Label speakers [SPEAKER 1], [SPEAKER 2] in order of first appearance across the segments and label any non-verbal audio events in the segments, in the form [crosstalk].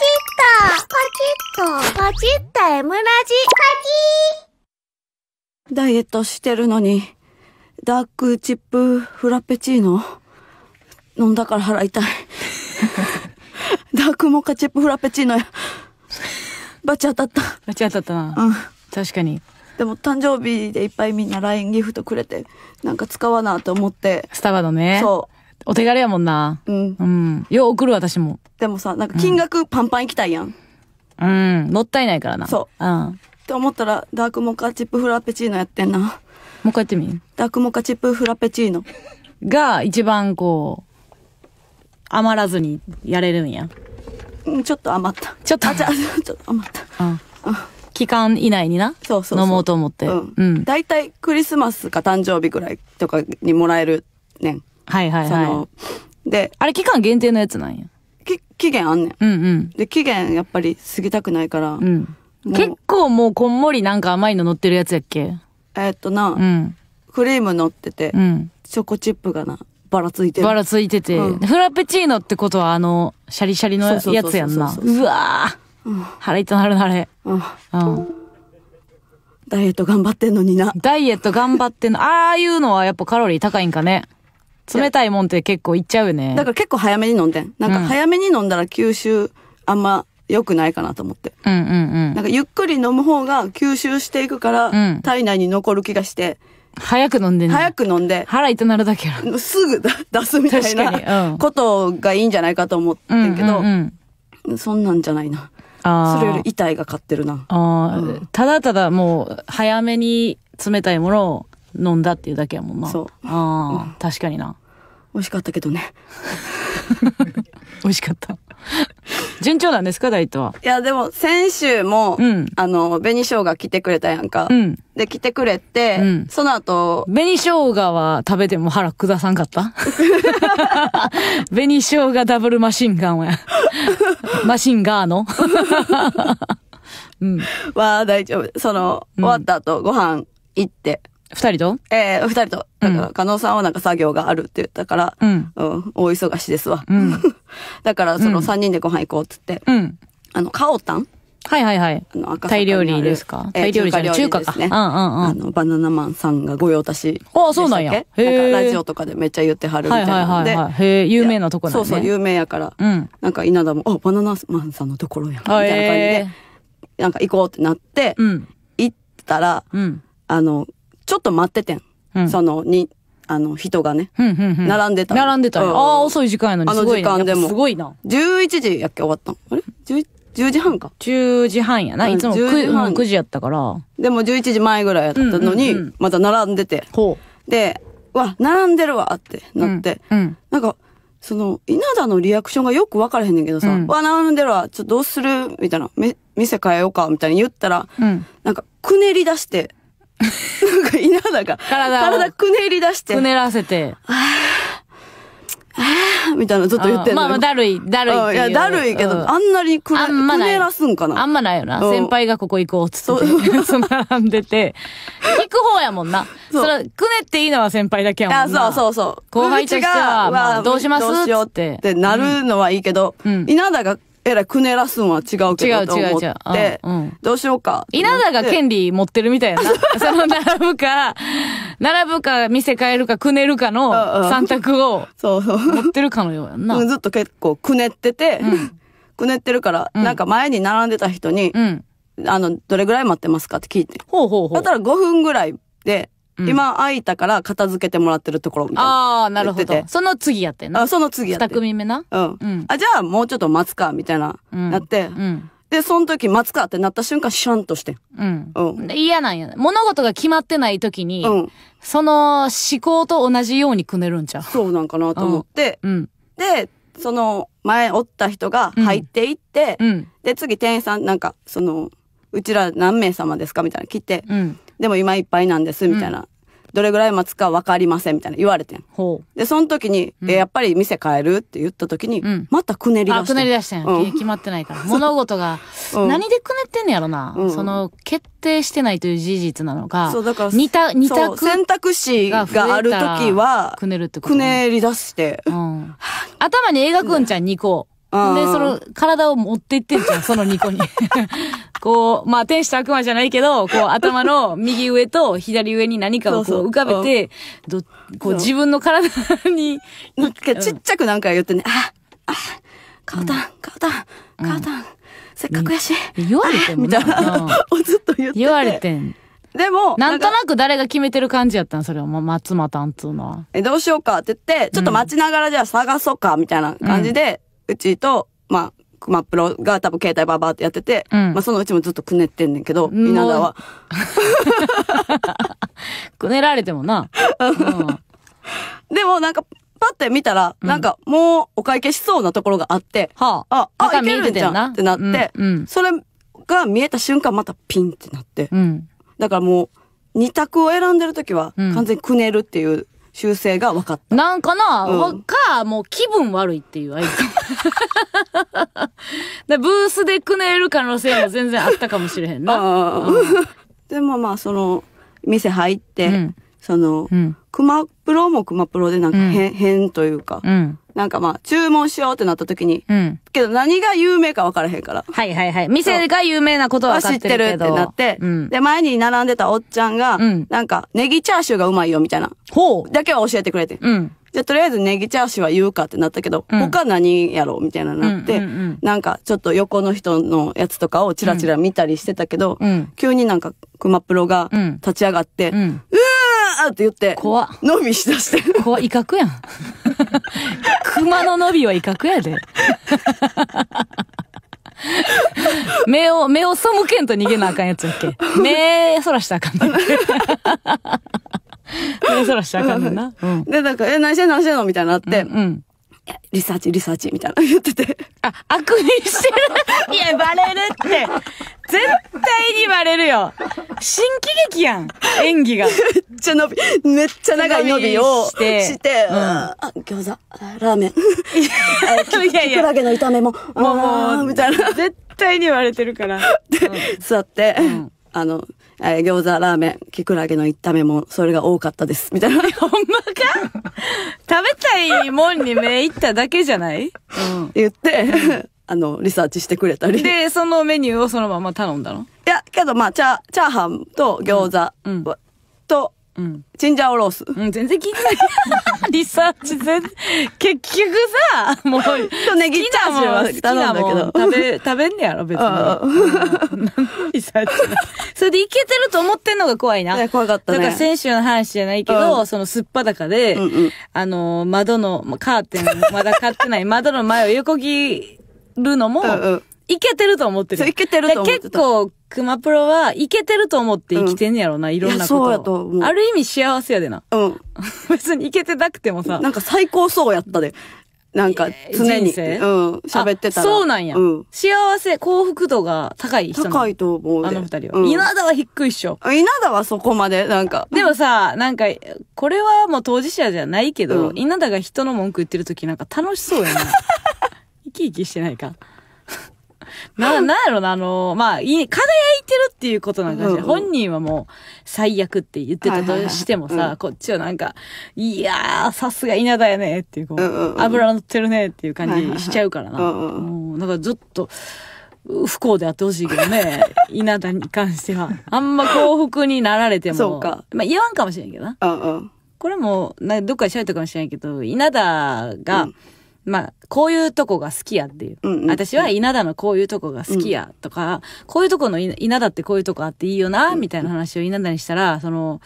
[SPEAKER 1] チッと、パチッと、パチッと M ラジ、パチ
[SPEAKER 2] ーダイエットしてるのに、ダークチップフラペチーノ飲んだから腹痛い。[laughs] ダークモカチップフラペチーノや。バチ当たった。バチ当たった
[SPEAKER 1] な。うん。確かに。
[SPEAKER 2] でも誕生日でいっぱいみんな LINE ギフトくれて、なんか使わなと思って。ス
[SPEAKER 1] タバのね。そう。お手軽やもんな。うん。うん。
[SPEAKER 2] よう送る私も。でもさ、なんか金額パンパンいきたいやん。うん。もったいないからな。そう。うん。って思ったら、ダークモカチップフラペチーノやってんな。もう一回やってみダークモカチップフラペチーノ。が、一番こう、
[SPEAKER 1] 余らずにやれるんや。うん、ちょっと余った。ちょっと。あ、[laughs] ちょっと余った。うん。期間以内にな。そうそう飲もうと思って。うん。大体、クリ
[SPEAKER 2] スマスか誕生日ぐらいとかにもらえるねん。はいはいはい。で、
[SPEAKER 1] あれ期間限定のやつなんや。き
[SPEAKER 2] 期限あんねん。うんうん。で、期限やっぱり過ぎたくないから。う
[SPEAKER 1] ん。結構もうこんもりなんか甘いの乗ってるやつやっけえっとな、うん、クリーム乗ってて、うん、チョコチップがな、ばらついてる。ばらついてて、うん、フラペチーノってことはあの、シャリシャリのやつやんな。う
[SPEAKER 2] わぁ、うん、腹
[SPEAKER 1] 痛なるなれ。うん。ダイエット頑張ってんのにな。ダイエット頑張ってんの。ああいうのはやっぱカロリー高いんかね。冷たいもんって結構いっちゃうね。だから結構早めに飲んでん。なんか早
[SPEAKER 2] めに飲んだら吸収あんま良くないかなと思って。
[SPEAKER 1] うんうんうん。なんかゆ
[SPEAKER 2] っくり飲む方が吸収していくから、体内に残る気がして、
[SPEAKER 1] 早く飲んで
[SPEAKER 2] ね。早く飲んで。腹痛なるだけやすぐ出すみたいな、うん、ことがいいんじゃないかと思ってんけど、うんうんうん、そんなんじゃないな。それより痛いが勝ってるな。
[SPEAKER 1] あ、うん、ただただもう、早めに冷たいものを飲んだっていうだけやもんな。そう。ああ、うん、確かにな。美味しかったけどね美味しかった順調なんですか大とはいやでも先
[SPEAKER 2] 週も、うん、あの紅生姜来てくれたやんか、うん、で来てくれて、うん、
[SPEAKER 1] その後紅生姜は食べても腹下さんかった [laughs] 紅生姜ダブルマシンガンはマシンガーの [laughs] うん、
[SPEAKER 2] は大丈夫その、終わった後ご飯行って二人とええー、二人と。だから、加納さんはなんか作業があるって言ったから、うん。うん、大忙しですわ。うん。[laughs] だから、その三人でご飯行こうって言って、うん。あの、カオタンは
[SPEAKER 1] いはいはい。あの、赤タイ料理ですかタイ料理じゃない、中華か。うんうんうん。あの、
[SPEAKER 2] バナナマンさんが御用達。ああ、そうなんや。へなんかラジオとかでめっちゃ言ってはるみたいなで。はいはい
[SPEAKER 1] へえ、有名な
[SPEAKER 2] とこなんそうそう、有名やから。うん。なんか稲田も、あ、バナナマンさんのところや。みたいな感じで、なんか行こうってなって、うん。行ったら、うん。あの、ちょっと待っててん。うん、その、に、あの、人がね、
[SPEAKER 1] うんうんうん、並んでた。並んでたうん、ああ、遅
[SPEAKER 2] い時間やのに、あの時間でも。すごいな。11時やっけ終わったあれ ?11 10時半か。10時半やな。いつも 9,、うん、9時やったから。でも11時前ぐらいやったのに、うんうんうん、また並んでて。で、うわ、並んでるわってなって。うんうん、なんか、その、稲田のリアクションがよく分からへんねんけどさ、うん、わ、並んでるわ、ちょっとどうするみたいな、め、店変えようかみたいに言ったら、うん、なんか、くねり出して、なんか稲田が体体くねり出して。くねらせて。みた
[SPEAKER 1] いなずっと言ってんのまあまあ、だるい、だるいい。いや、だるいけど、あんなにくね、くねらすんかな。あんまないよな。先輩がここ行こう、つって。[laughs] 並んでて。聞く方やもんな。それ、くねっていいのは先輩だけやもんな。そうそうそう。後輩としては、どうしますっ
[SPEAKER 2] て。ってなるのはいいけど、稲田がえらいくねらすんは違うけどと思って、違う違う違うう
[SPEAKER 1] ん、どうしようか。稲田が権利持ってるみたいな。その並ぶか、並ぶか、見せ変えるか、くねるかの三択を、そうそう。持ってるかのよう
[SPEAKER 2] やんな。ずっと結構くねってて、うん、くねってるから、うん、なんか前に並んでた人に、あの、どれぐらい待ってますかって聞いて。ほうほうほう。だったら5分ぐらいで、うん、今空いたから片付けてもらってるところみたいな。
[SPEAKER 1] ああ、なるほど。
[SPEAKER 2] その次やってな。あ、その次やって。二組目な。うん。あ、じゃあもうちょっと待つか、みたいな、
[SPEAKER 1] うん、なって。うん
[SPEAKER 2] で、その時待つ
[SPEAKER 1] かってなった瞬間、シャンとして。うん。うん。嫌なんや。物事が決まってない時に、うん、その思考と同じようにくねるんちゃうそうなんかなと思って、うん。
[SPEAKER 2] で、その前おった人が入っていって、うん、で、次店員さんなんか、その、うちら何名様ですかみたいな来て、うん、でも今いっぱいなんです、みたいな。どれぐらい待つか分かりませんみたいな言われてん。ほう。で、その時に、うんえやっぱり店変えるって
[SPEAKER 1] 言った時に、うんまたくねり出しあ、くねり出してん。うん決まってないから。[laughs] 物事が、何でくねってんねやろな。うんその、決定してないという事実なのか、そうだから似た、似そ選択肢がある時はくねるってことくねり出して、うん。[laughs] 頭に映画くんちゃん2個。で、その、体を持ってってんじゃん、その2個に。[laughs] こう、まあ、天使と悪魔じゃないけど、こう、頭の右上と左上に何かをこう浮かべて、そうそうこう、自分の体に。ちっちゃくなんか言っ
[SPEAKER 2] てね、あ、あ、カオタン、カオタン、カオタン、せっかくやし。言わ
[SPEAKER 1] れてんみたいな。[laughs] ずっと言って。言われてん。でも、なんとなく誰が決めてる感じやったんそれは、ま、松又んつうのは。え、どうしようかって言って、ちょっと待ちながらじゃあ探そうか、み
[SPEAKER 2] たいな感じで、うちと、まあ、マプロが多分携帯バーバーってやってて、うん、まあそのうちもずっとくねってんねんけど、稲田は。くねられてもな。うん、でもなんか、パッて見たら、なんかもうお会計しそうなところがあって、はあ、あ、あ、いけるんじゃんってなって、それが見えた瞬間またピンってなって、だからもう、二択を選んでる時は
[SPEAKER 1] 完全にくねるっていう修正が分かった。なんかな、うん、か、もう気分悪いっていうアイ [laughs] でブースでくねる可能性も全然あったかもしれへんな。うん、
[SPEAKER 2] [laughs] でもまあ、その、店入って、うん、その、うん、プロも熊プロでなんか変、うん、変というか、うん、なんかまあ、注文しようってなった時に、うん、けど何が有名か分からへんから。はいはいはい。店が有名
[SPEAKER 1] なことは知ってるってなって、うん、で、
[SPEAKER 2] 前に並んでたおっちゃんが、うん、なんか、ネギチャーシューがうまいよみたいな。ほう。だけは教えてくれて。うん。じゃ、とりあえずネギチャーシューは言うかってなったけど、うん、他何やろうみたいななって、うんうんうん、なんかちょっと横の人のやつとかをチラチラ見たりしてたけど、うん、急になんか熊プロが立ち上がって、うん、
[SPEAKER 1] ーって言って、怖伸びしだして。怖威嚇やん。熊の伸びは威嚇やで。目を、目を背けんと逃げなあかんやつやっけ。目、そらしたらあかんね [laughs] 目そらしたらあかんねんな。で、なんか、え、何してんのしてんのみたいなって。うん、うんリサーチ、リサーチ、みたいな [laughs] 言ってて。あ、悪にしてる。[laughs] いや、バレるって。絶対にバレるよ。新喜劇やん。演技が。めっちゃ伸
[SPEAKER 2] び、めっちゃ長い伸びをして。して、うん、あ、餃子、ラーメン。[laughs] いやいや。キクラゲの炒めも、もう、もう、みたいな。絶
[SPEAKER 1] 対に言われてるから。で、
[SPEAKER 2] うん、座って、うん、あの、えー、餃子、ラーメン、キクラゲの炒めも、それが多かったです。みた
[SPEAKER 1] いな。[laughs] ほんまか食べたいもんに目いっただけじゃない
[SPEAKER 2] うん。言って、[laughs] あの、リサーチしてくれたり。で、
[SPEAKER 1] そのメニューをそのま
[SPEAKER 2] ま頼んだのいや、けどまあ、チャチャーハンと餃子、うんうん、と、うん。
[SPEAKER 1] チンジャオロース。うん、全然聞いてない。[laughs] リサーチ全、結局さ、もう、ネギチャーシューはなんだけど。食べ、食べんねやろ、別に。リサーチ。[laughs] それでいけてると思ってんのが怖いな。怖かったね。だから選手の話じゃないけど、そのすっぱだかで、うんうん、あの、窓の、カーテン、まだ買ってない [laughs] 窓の前を横切るのも、いけてると思ってる。いけてると思って結構熊プロはいけてると思って生きてんねやろな、いろんなこと。そうやと思う。ある意味幸せやでな。うん。[laughs] 別にいけてなくてもさ。なんか最高そうやったで。なんか常に。うん。
[SPEAKER 2] 喋ってたら。そうなんや。うん、幸せ、幸福度が高い人。高いと思う。あの二人
[SPEAKER 1] は。うん、稲田は低いっしょ。稲田はそこまで、なんか。でもさ、なんか、これはもう当事者じゃないけど、うん、稲田が人の文句言ってる時なんか楽しそうやな。[laughs] 生き生きしてないか。な、なんやろな、あの、まあ、い、輝いてるっていうことなんかし、うんうん、本人はもう、最悪って言ってたとしてもさ、はいはいはいうん、こっちはなんか、いやー、さすが稲田やねっていう、こう、うんうん、油乗ってるねっていう感じしちゃうからな。はいはいはい、もう、なんかずっと、不幸であってほしいけどね。[laughs] 稲田に関しては。あんま幸福になられても。そうか。まあ言わんかもしれんけどな。うんうん、これも、などっかで喋ったかもしれんけど、稲田が、うんまあ、こういうとこが好きやっていう。うんうん、私は稲田のこういうとこが好きやとか、うん、こういうとこの稲田ってこういうとこあっていいよな、みたいな話を稲田にしたら、その、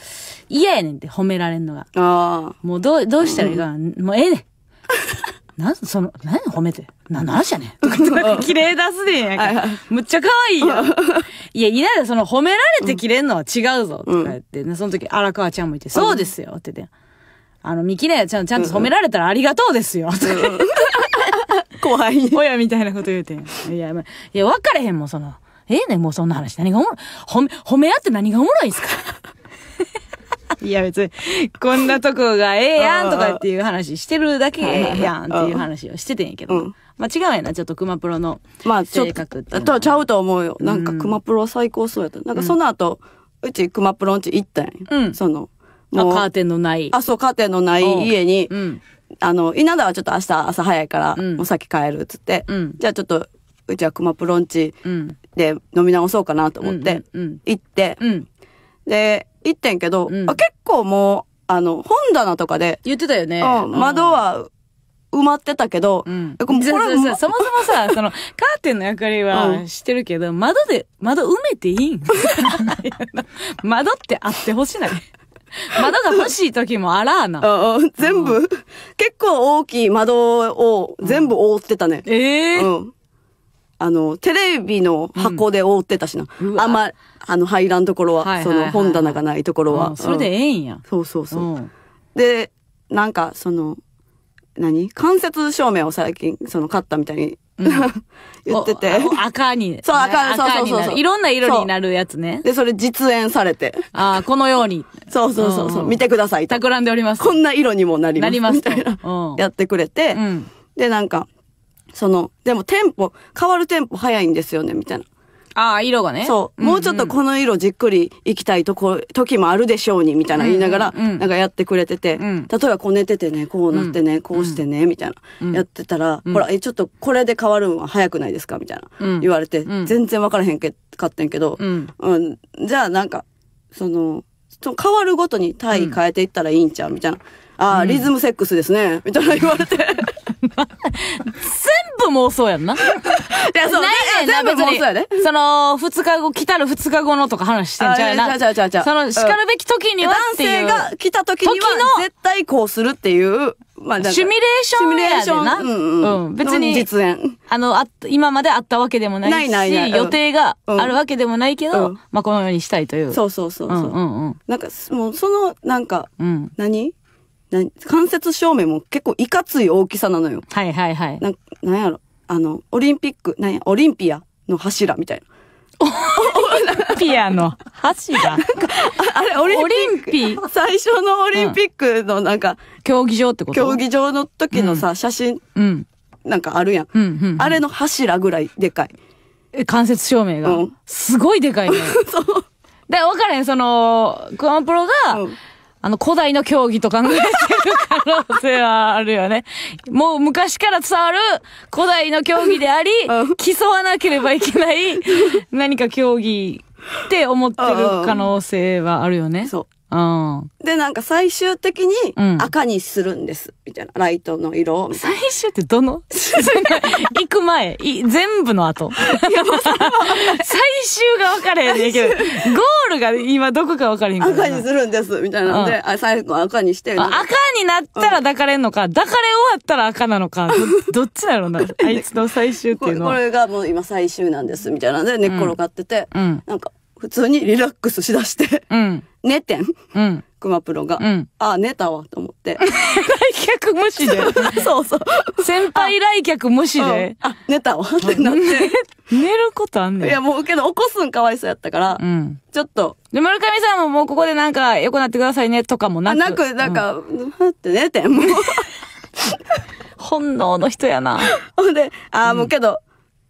[SPEAKER 1] 嫌やねんって褒められんのが。あもうどう、どうしたらいいか、うん、もうええねん。[laughs] なんその、何褒めて。な、なんじゃねとか、ん綺麗出すでんやから。むっちゃ可愛いよ。いや、稲田その褒められて綺れんのは違うぞ。とか言って、ね、その時、荒川ちゃんもいて、そうですよって言って。あの、ミキネちゃん、ちゃんと褒められたらありがとうですよ。[laughs] 怖い。親みたいなこと言うてん。いや、まいや、分かれへんもん、その。ええー、ねもうそんな話。何がおもろい。褒め、褒め合って何がおもろいんすかいや別に、こんなとこがええやんとかっていう話してるだけやんっていう話をしててんやけど。まあ違うやな、ちょっと熊プロの性格ってまあちょっと、ちゃうと思うよ。なんか
[SPEAKER 2] 熊プロ最高そうやった。なんかその後、うち熊プロんち行ったんや。うん、その、カーテンのない。あ、そう、カーテンのない家に、うん、あの、稲田はちょっと明日朝早いから、うん、もう先帰るっつって、うん、じゃあちょっと、うちは熊プロンチで飲み直そうかなと思って、行って、で、行ってんけど、あ結構もう、あの、本棚とかで、言ってたよね。窓は埋まってたけど、うん、
[SPEAKER 1] これそもそもさ、[laughs] その、カーテンの役割はしてるけど、うん、窓で、窓埋めていいん [laughs] 窓ってあってほしない [laughs] 窓が欲しい時もあらあな。うんうん、全部、結構大きい窓を
[SPEAKER 2] 全部覆ってたね。ええー、うん。あの、テレビの箱で覆ってたしな。うん、あんま、あの、入らんところは、その本棚がないところは。それでええんや。そうそうそう。うん、で、なんか、その、何間接照明を最近、その、買ったみたいに
[SPEAKER 1] 言ってて。赤に、
[SPEAKER 2] [laughs] そう、赤に、そうそうそうそういろんな色になるやつね。で、それ実演されて。ああ、このように。そうそうそうそう、ん、見てください企んでおります。こんな色にもなります。なります。みたいな。うん、やってくれて、で、なんか、その、でもテンポ、変わるテンポ早いんですよね、みたいな。ああ、色がね。そう、もうちょっとこの色じっくり行きたいとこ、時もあるでしょうに、みたいな言いながら、なんかやってくれてて、例えばこう寝ててね、こうなってね、こうしてね、みたいな、やってたら、ほら、え、ちょっとこれで変わるんは早くないですかみたいな、言われて、全然わからへんけ、かってんけど、うん、じゃあなんか、その、変わるごとに体位変えていったらいいんちゃうみたいな。ああ、リズムセックスですね。みたいな言われて。
[SPEAKER 1] 全部妄想やんな。いや、そう、ないねんな、全部妄想やで。その、二日後、来たる二日後のとか話してんちゃうやな。ちゃうちゃうちゃう。その、叱るべき時にはっていう。男性が来た時には、絶対こうするっていう。まあ、シミュレーションやでな。うん、うん、うん。別に、実演。あの、あ、今まであったわけでもないし、ないないない予定があるわけでもないけど、うん、まあ、このようにしたいという。そうそうそうそう。うんうんうん。なんか、もう、その、なんか、
[SPEAKER 2] うん、何関節照明も結構いかつい大きさなのよ。はいはいはい。ななんやろ、あの、オリンピック、なんや、オリンピアの柱みたいな。オリンピアの
[SPEAKER 1] 柱
[SPEAKER 2] あれ、オリンピッ最初のオリンピックのなんか、うん、競技場ってこと競技場の時のさ、うん、写真、
[SPEAKER 1] うん、なんかあるやんうんうんうん、あれの柱ぐらいでかい。え、関節照明が。すごいでかいね。[laughs] そう。だから分からへん、その、クワンプロが、あの、古代の競技と考えてる可能性はあるよね。[laughs] もう昔から伝わる古代の競技であり、競わなければいけない何か競技って思ってる可能性はあるよね。そう。で、なんか
[SPEAKER 2] 最終的に赤にするんです、みたいな。ライトの色を。最終ってどの
[SPEAKER 1] [laughs] 行く前い、全部の後。いや、もう最
[SPEAKER 2] 終が分かれへんねんけど、ゴ
[SPEAKER 1] ールが今どこか分かれへんから。赤にす
[SPEAKER 2] るんです、みたいなんで、あ最後赤にして。赤
[SPEAKER 1] になったら抱かれんのか、抱かれ終わったら赤なのか、どっちだろうな。[laughs] あいつの最終っていうのは。これ
[SPEAKER 2] がもう今最終なんです、みたいなんで寝っ転がってて、うん、なんか普通にリラックスしだして、うん寝てん。うん。熊プロが。うん。ああ、寝たわ、と
[SPEAKER 1] 思って。[laughs] 来客無視で [laughs] そうそう。先輩来客無視で。あ、あ寝たわ、ってなって。[laughs] 寝ることあんねん。いや、もうけど起こすんかわいそうやったから。うん。ちょっと。で、丸上さんももうここでなんか、よくなってくださいね、とかもなく。なく、なんか、ふ、うん、って寝てん、もう。本能の人やな。
[SPEAKER 2] ほんで、ああ、もうけど、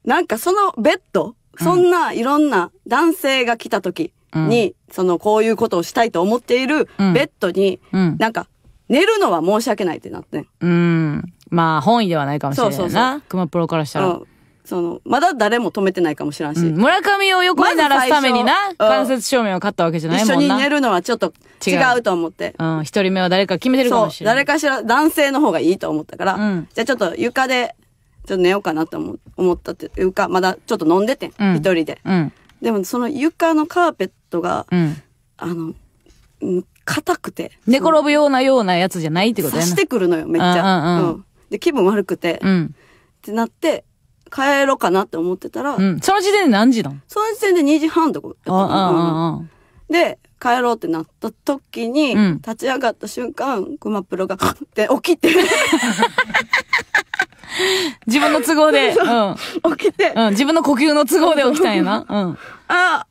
[SPEAKER 2] なんかそのベッド、そんないろんな男性が来た時、に、うん、その、こういうことをしたいと思っているベッドに、うん、なんか、寝るのは申し訳ないってなって、
[SPEAKER 1] うん。まあ、本意ではないかもしれないな。そうそうそう熊プロからしたら。うん
[SPEAKER 2] その、まだ誰も止めてないかもしれんし。うん、村
[SPEAKER 1] 上を横に鳴らすためにな、ま、間接照明を買ったわけじゃないもんな。一緒に寝
[SPEAKER 2] るのはちょっと違うと思って。う
[SPEAKER 1] ん、一人目は誰か決めてるかもしれない。誰
[SPEAKER 2] かしら男性の方がいいと思ったから、うん、じゃあちょっと床で、ちょっと寝ようかなと思ったっていうか、まだちょっと飲んでて、うん、一人で。うん、でもその床のカーペットトが、うん、あの、硬くて。寝転ぶようなようなやつじゃないってことや刺してくるのよ、めっちゃ。うん、で、気分悪くて、ってなって、帰ろうかなって思ってたら、その時点で何時なのその時点で2時半と
[SPEAKER 1] か。
[SPEAKER 2] で、帰ろうってなった時に、立ち上がった瞬間、熊プロが、って起きて。[laughs] 自分の都合で、[laughs] うん、起きて、うん。自分の呼吸の都合で起きたんやな。うん、ああ、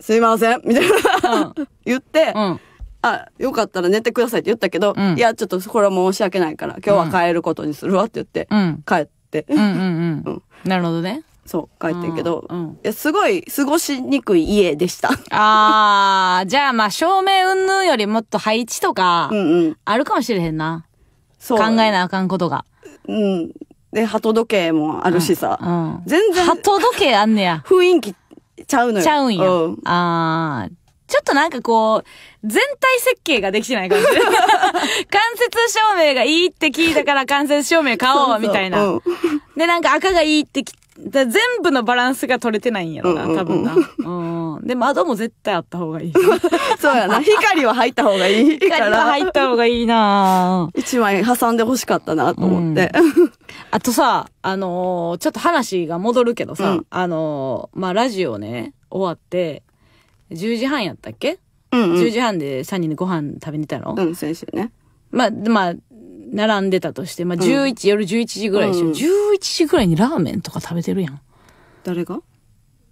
[SPEAKER 2] すいませんみたいな、うん、言って、うん、あ、よかったら寝てくださいって言ったけど、うん、いや、ちょっとこれは申し訳ないから、今日は帰ることにするわって言って、帰って。うんうん [laughs] うん。なるほどね。そう、帰ってんけど、いや、すごい過ごし
[SPEAKER 1] にくい家でした。ああ、じゃあまあ、照明云々よりもっと配置とか、あるかもしれへんな。そう。考えなあかんことが。うん。
[SPEAKER 2] で、鳩時計もあるしさ。うん。
[SPEAKER 1] 全然。鳩時計あんねや。[laughs] 雰囲
[SPEAKER 2] 気ちゃう
[SPEAKER 1] のよ。ちゃうんよ。ああ。ちょっとなんかこう、全体設計ができてない感じ。[laughs] 間接照明がいいって聞いたから間接照明買おうみたいな。そうそうで、なんか赤がいいって全部のバランスが取れてないんやろな、多分な。うん。で、窓も絶対あった方がいい。[laughs] そうやな。光は入った方がいいから。光は入った方がいいな一枚挟んで欲しかったなと思って。うんあとさ、あのーちょっと話が戻るけどさ、うんあのーまあ、ラジオね、終わって、10時半やったっけ、うんう ?10 時半で3人でご飯食べに行ったの、うん、先週ね。まあ、まあ、並んでたとして、まあ、11、夜11時ぐらいでしょ、うん11時ぐらいにラーメンとか食べてるやん。誰が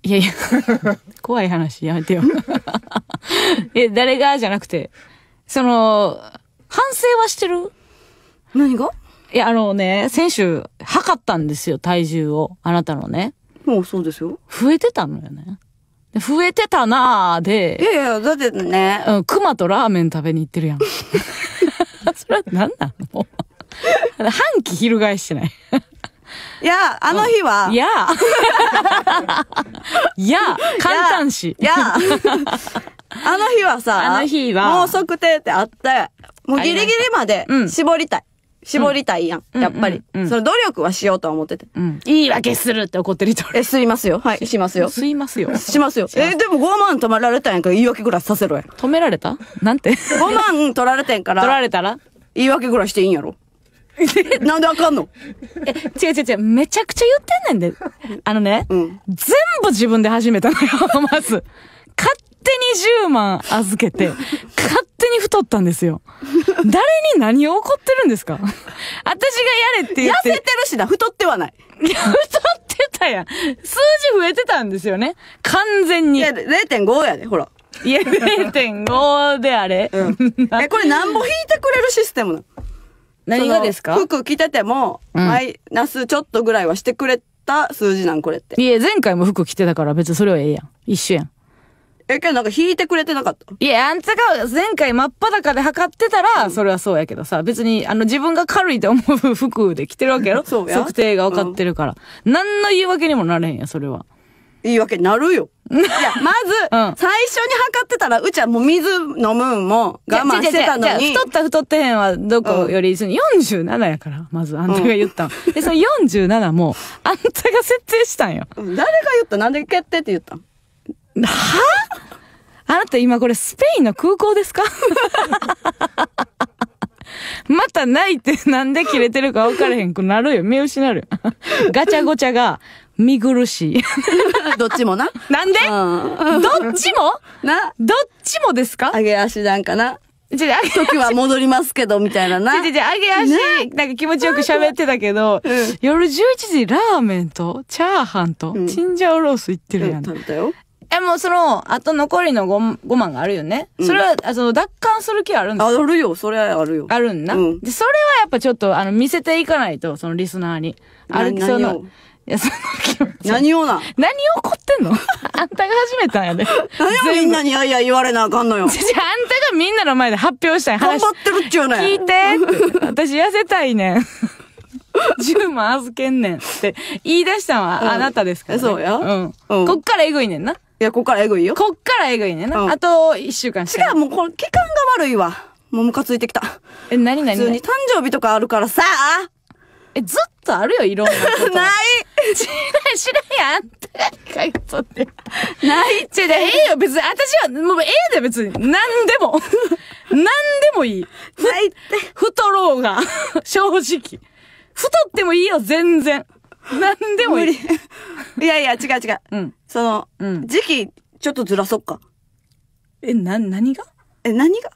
[SPEAKER 1] いやいや、[laughs] 怖い話やめてよ。[laughs] え、誰がじゃなくて、その、反省はしてる何がいや、あのね、先週、測ったんですよ、体重を。あなたのね。もうそうですよ。増えてたのよね。増えてたなーで。いやいや、だってね。うん、熊とラーメン食べに行ってるやん。[laughs] それは何なの半期翻してない
[SPEAKER 2] いや、あの日は。いや。[laughs] いや、簡単し。いや。あの日はさ、あの日は、もう測定ってあって、もうギリギリまで絞りたい。絞りたいやん、やっぱり、その努力はしようと思ってて。言い訳するって怒ってる人え、すいますよ。はい、しますよ。すいますよ。しますよ。え、でも5万止められたんやから言い訳ぐらいさせろや。止められたなんて ?5 万取られてんから。取られたら言い訳ぐらいしていいんやろ。[laughs] なんであかんのえ、
[SPEAKER 1] 違う違う違う、めちゃくちゃ言ってんねんで。あのね、うん、全部自分で始めたのよ、まず。勝手に10万預けて、勝手に太ったんですよ。[laughs] 誰に何を怒ってるんですか [laughs] 私がやれって言って。痩せてるしな、太ってはない。いや、太ってたやん。数字増えてたんですよね。完全に。いや、0.5やで、ほら。いや、0.5であれ、うん、[laughs] え、これなんぼ引い
[SPEAKER 2] てくれるシステムなの何がですか服着てても、マイナスちょっとぐらいはしてくれた数字なんこれって。い
[SPEAKER 1] や、前回も服着てたから別にそれはええやん。一緒やん。
[SPEAKER 2] え、けどなんか引いてくれてなかっ
[SPEAKER 1] たいや、あんたが前回真っ裸で測ってたら、それはそうやけどさ、別に、あの、自分が軽いと思う服で着てるわけやろ [laughs] そうや測定が分かってるから。何の言い訳にもなれへんや、それは。言い訳になるよ。[laughs] いや、
[SPEAKER 2] まず、うん最初に測ってたら、うちはもう水飲むんも我慢してたのじゃあじゃ太
[SPEAKER 1] った太ってへんはどこより、その47やから、まずあんたが言ったん。で、その47も、あんたが設定したんよ。誰が言ったなんで決定って言ったのはあなた今これスペインの空港ですか [laughs] また泣いてなんで切れてるか分からへんくなるよ。目失る。ガチャゴチャが見苦しい。[laughs] どっちもな。なんで、うん、どっちも
[SPEAKER 2] な。どっちもですか上げ足なんかな。じゃあ、時
[SPEAKER 1] は戻りますけど、みたいな
[SPEAKER 2] な。じゃじゃ、揚げ足、なんか気持ちよく喋っ
[SPEAKER 1] てたけど、うん、夜11時ラーメンと、チャーハンと、チンジャオロース行ってるやん。食べたよ。え、もうその、あと残りの 5, 5万があるよね。それは、うん、あの、奪還する気あるんですかあるよ、それはあるよ。あるんな、うん、で、それはやっぱちょっと、あの、見せていかないと、そのリスナーに。ある、その、いや、その気持ち。何をな何怒ってんの [laughs] あんたが始めたんやで。何をみんなにあいや言われなあかんのよ。じゃあんたがみんなの前で発表したい話。頑張ってるっちゅうねん。聞いて。私痩せたいねん。10 [laughs] 万預けんねんって言い出したのはあなたですから、ね、そうや。うん。こっからえぐいねんな。いや、こっからえぐいよ。こっからえぐいねな。あと、一週間しか。違う、もうこの、期間が悪いわ。もうム
[SPEAKER 2] カついてきた。
[SPEAKER 1] え、なになに普通に
[SPEAKER 2] 誕生日とかあるからさえ、ずっとあるよ、い
[SPEAKER 1] ろんなこと。[laughs] ない知らん、知らんやん。あんたが書いって。ないって。ええよ、別に。私は、もうええで、別に。なんでも。な [laughs] んでもいい。ないって。太ろうが。正直。太ってもいいよ、全然。何でもいい。[laughs] いやいや、違う違う。うん。その、うん。時期、ちょっとずらそっか。え、な、何がえ、何が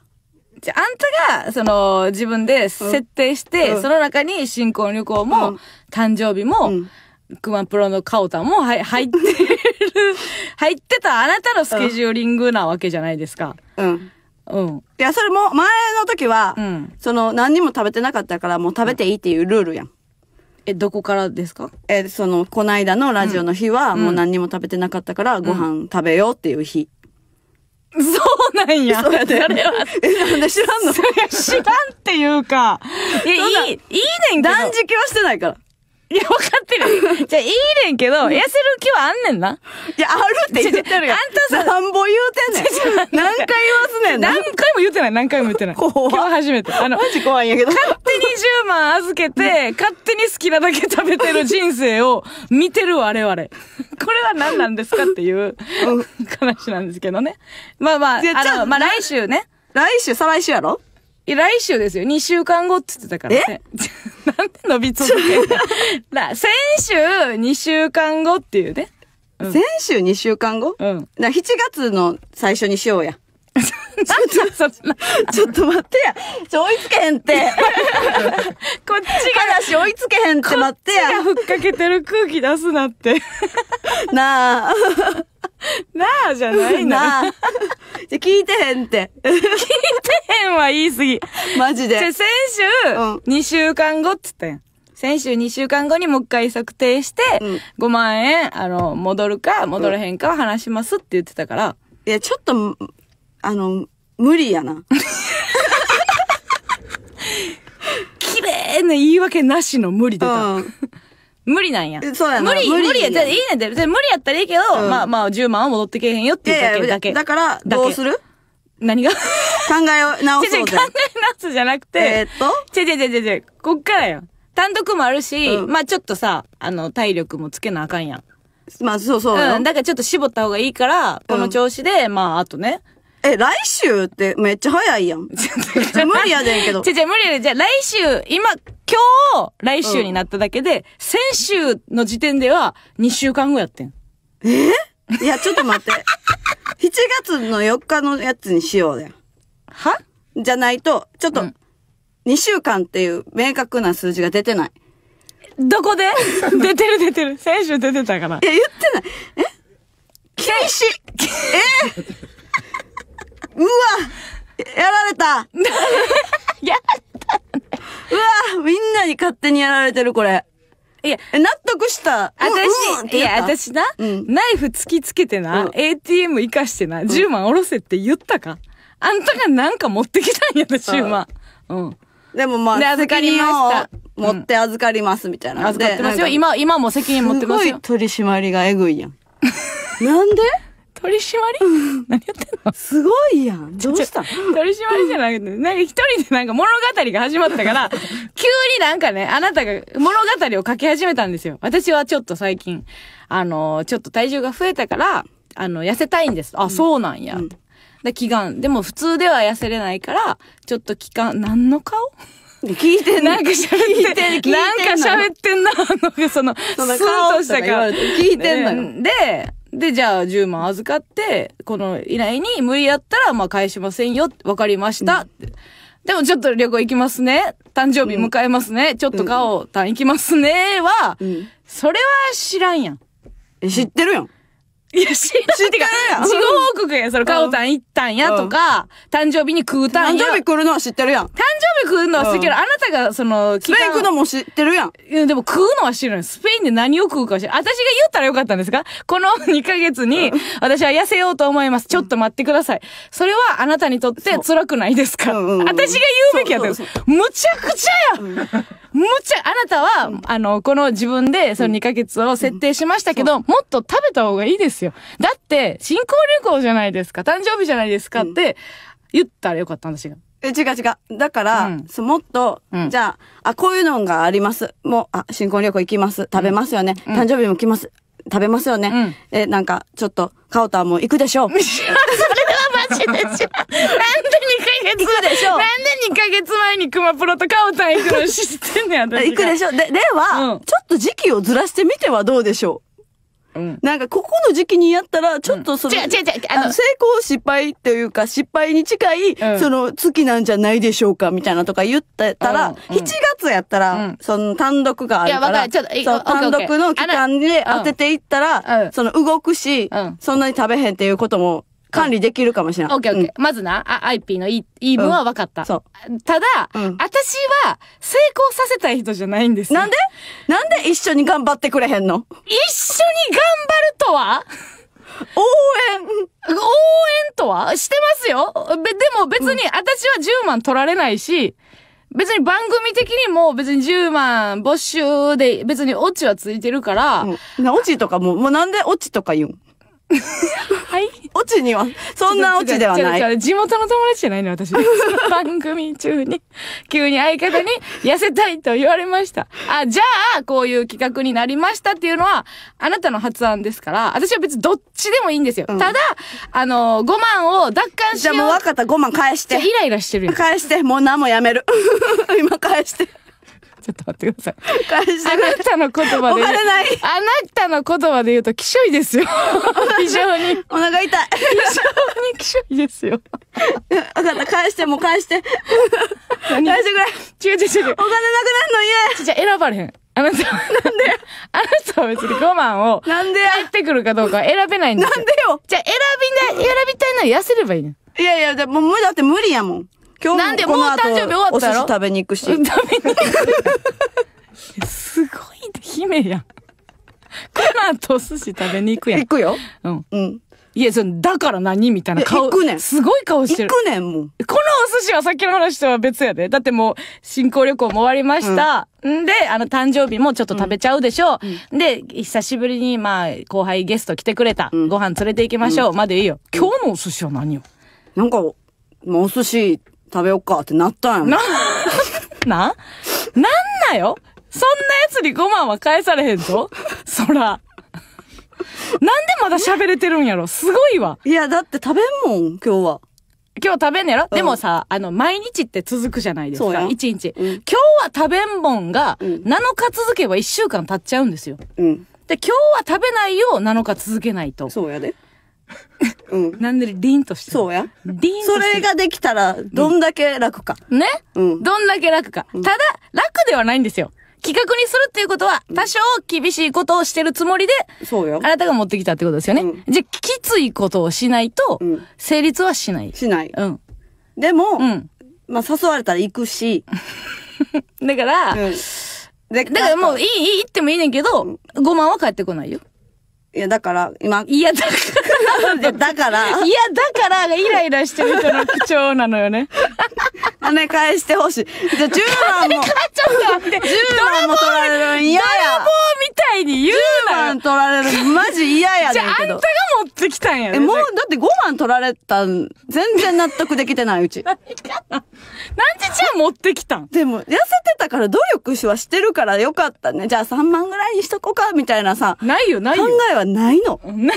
[SPEAKER 1] じゃあ、あんたが、その、自分で設定して、うんその中に新婚旅行も、うん誕生日も、うんプロのカオタンもはい入ってる、[laughs] 入ってたあなたのスケジューリングなわけじゃないですか。うん。うん。
[SPEAKER 2] いや、それも、前の時は、うん。その、何にも食べてなかったから、もう食べていいっていうルールやん。え、どこからですかえ、その、こないだのラジオの日は、もう何にも食べてなかったから、ご飯食べようっていう
[SPEAKER 1] 日。そうなんや。そうやで。それは。え、なんで知らんの知らんっていうか。[laughs] いや、いい、いいねんけど。断食はしてないから。いや、わかってる。[laughs] じゃいいねんけど、痩せる気はあんねんな。いや、あるって言ってるよ。あんたさ、何ぼ言うてんねん。何回言わすねん。何回も言ってない、何回も言ってない。今日初めて。あの、マジ怖いんやけど。勝手に10万預けて、勝手に好きなだけ食べてる人生を見てる我々。これは何なんですかっていう、話なんですけどね。まあまあ、あの、まあ来週ね。来週、再来週やろ来週ですよ。2週間後って言ってたからね。[laughs] なんで伸び続ける先週2週間後っていうね。うん、先週2週間後うん。
[SPEAKER 2] だ7月の最初にしようや。ちょっと、ちょっと待ってや。ちょ、追いつけへんって。[laughs] こっちが。話追いつけへんって待ってや。ふっかけてる空気出すなって。[laughs] なあ。[laughs] な
[SPEAKER 1] あじゃないな。なあ。じゃ、聞いてへんって。聞いてへんは言い過ぎ。マジで。じゃ、先週、うん、2週間後っつったやん。先週2週間後にもう一回策定して、うん、5万円、あの、戻るか、戻らへんか話しますって言ってたから。いや、ちょっと、あの、無理やな。綺麗な言い訳なしの無理でた。ん無理なんや。そうやな。無理、無理や。じゃいいねんて。無理やったらいいけど、まあまあ10万は戻ってけへんよっていうだけだけ。だから、どうする何が考えを直す。違う違う、考え直すじゃなくて。えっと違う違う違う違う。こっからよ。単独もあるし、まあちょっとさ、あの、体力もつけなあかんやん。
[SPEAKER 2] まあそうそう。うん。だ
[SPEAKER 1] からちょっと絞った方がいいから、この調子で、まああとね、え、来週ってめっちゃ早いやん。[laughs] ちゃ無理やでんけど。じゃ無理やで。じゃあ来週、今、今日、来週になっただけで、うん、先週の時点では2週間後やってん。えいや、ちょっと待って。7
[SPEAKER 2] [laughs] 月の4日のやつにしようで。はじゃないと、ちょっと、2週間っていう明確な数字が出てない。
[SPEAKER 1] どこで [laughs] 出てる出てる。先週出てたから。え、言ってない。え禁止えーうわやられた [laughs] やっ
[SPEAKER 2] た、ね、うわみんなに勝手にやられてる、これ。いや、
[SPEAKER 1] 納得した。私、うん、いや、私な、うん、ナイフ突きつけてな、うん、ATM 生かしてな、10万おろせって言ったかあんたがなんか持ってきたんやな、10万。うん。でもまあ、預かりました。
[SPEAKER 2] 持って預かりますみたいな。預かってますよ。今、今も責任持ってますよ。すごい取り締まりがえぐいやん。[laughs] なんで取り
[SPEAKER 1] 締まり何やってんのすごいやん。どうした取り締まりじゃなくて、なんか一人でなんか物語が始まったから、[laughs] 急になんかね、あなたが物語を書き始めたんですよ。私はちょっと最近、あの、ちょっと体重が増えたから、あの、痩せたいんです。あ、うん、そうなんや。うん、で、祈願。でも普通では痩せれないから、ちょっと期間、何の顔聞いてんなんか喋ってん、なんか喋ってんな、あの、その、そのスーとした顔。聞いてんので、で、じゃあ10万預かって、この依頼に無理やったら、まあ返しませんよ。わかりました、うん、でもちょっと旅行行きますね。誕生日迎えますね。うん、ちょっと顔、うん、行きますね。は、うん、それは知らんやん。知ってるやん。いや、知っん。てか、事後報告やその、カオタン行ったんやとか、誕生日に食うたんや。誕生日来るのは知ってるやん。誕生日来るのは知ってるけど、あなたが、その、スペイン行くのも知ってるやん。いや、でも食うのは知るん。スペインで何を食うか知る。私が言ったらよかったんですかこの2ヶ月に、私は痩せようと思います。ちょっと待ってください。それはあなたにとって辛くないですか私が言うべきやったんです。むちゃくちゃやむちゃ、あなたは、あの、この自分でその2ヶ月を設定しましたけど、もっと食べた方がいいですよ。だって、新婚旅行じゃないですか、誕生日じゃないですかって言ったらよかった私が。え、違う違う。
[SPEAKER 2] だから、うん、もっと、うん、じゃあ、あ、こういうのがあります。もう、あ、新婚旅行行きます。食べますよね。うん、誕生日も来ます。食べますよね。え、なんか、ちょっと、カオタも行くで
[SPEAKER 1] しょう。[laughs] それはマジで違う。なんでヶ月。行くでしょ。なんで2ヶ月前に熊プロとカオタン行くの知ってんねん、私。行くでしょ。で、では、うん、ちょっと時
[SPEAKER 2] 期をずらしてみてはどうでしょううん、なんか、ここの時期にやったら、ちょっとその、うん、違う違う違う、あの、成功失敗というか、失敗に近い、うん、その、月なんじゃないでしょうか、みたいなとか言ってたら、うん、7月やったら、その、単独があるから、ちょっと、そう、単独の期間で当てていったら、その、動くし、そんなに食べへんっていうことも管理できるかもしれない。オッケーオッケ
[SPEAKER 1] ー。まずな、IP の言い分は分かった。そう。
[SPEAKER 2] ただ、私は成功させたい人じゃないんです。なんでなんで一緒に頑張ってくれへんの一緒に頑
[SPEAKER 1] 張るとは応援応援とはしてますよべ、でも別に私は10万取られないし、別に番組的にも別に10万没収で別にオチはついてるから。うん、オチとかも、もうなんでオチとか言うん
[SPEAKER 2] はい。
[SPEAKER 1] オチには、そんなオチではない。地元の友達じゃないの、私。[laughs] 番組中に、急に相方に痩せたいと言われました。あ、じゃあ、こういう企画になりましたっていうのは、あなたの発案ですから、私は別にどっちでもいいんですよ。うん、ただ、あのー、5万を奪還しよう。じゃあもう分かった、5万返して。イライラしてるよ。返して、もう何
[SPEAKER 2] もやめる。[laughs] 今返して。ょっと待ってください。あなたの言葉で。あなたの言葉で言うと、きしょいですよ。[laughs] 非常に。お腹痛い。非常にきしょいですよ。分かった、返してもう返して。
[SPEAKER 1] 返してくれ。違う違う違う。お金なくなるの嫌じゃ選ばれへん。あなたは。なんであなたは別に5万を。なんで返ってくるかどうか選べないんですよ。なんでよ。じゃあ選
[SPEAKER 2] びな、選びたいなら痩せればいいの。いやいや、も無理だって無理やもん。今なん日でもうこの後誕生日終わおった寿司食べに行くし。食べに
[SPEAKER 1] すごい姫やん。この後お寿司食べに行くやん行。くよ。うん。うん。いや、その、だから何みたいな顔。行くねんすごい顔してる。くねん、もう。このお寿司はさっきの話とは別やで。だってもう、新興旅行も終わりました。んで、あの、誕生日もちょっと食べちゃうでしょう。で、久しぶりに、まあ、後輩ゲスト来てくれた。んご飯連れて行きましょう。までいいよ。今日のお寿司は何よなんか、まあ、お寿司食べよっかってなったんやもん。な、[laughs] な、なんなよそんな奴に5万は返されへんぞそら。なんでまだ喋れてるんやろすごいわ。いや、だって食べんもん、今日は。今日食べんねやろ、うん、でもさ、あの、毎日って続くじゃないですか。一日、うん、今日は食べんもんが、7日続けば1週間経っちゃうんですよ。うん、で、今日は食べないよう7日続けないと。そうやで。うん。なんでりんとしてそうや。りんそれができたら、どんだけ楽か。ねうん。どんだけ楽か。ただ、楽ではないんですよ。企画にするっていうことは、多少厳しいことをしてるつもりで、そうよ。あなたが持ってきたってことですよね。うん、じゃ、きついことをしないと、成立はしない。しない。うん。でも、うん、まあ、誘われたら行くし。[laughs] だから、うん、だからもういい、いいってもいいねんけど、5万は返ってこないよ。いや、だから、今。いや、だから。[laughs] だから。いや、だからがイライラしてる人の口調なのよね。跳ね返してほしい。じゃ、10万も。ちょっと待って。10万も取られるん嫌や。ドラーみたいに言うな。10万取られるマジ嫌やねんけど。じゃあ、んたが持ってきたんやね。え、もう、だ
[SPEAKER 2] って5万取られたん、全然納得できてないうち。何でじゃあ持ってきたんでも、痩せてたから努力はしてるからよかったね。じゃあ3万ぐらいに
[SPEAKER 1] しとこうか、みたいなさ。ないよ、ないよ。考えははないの [laughs] な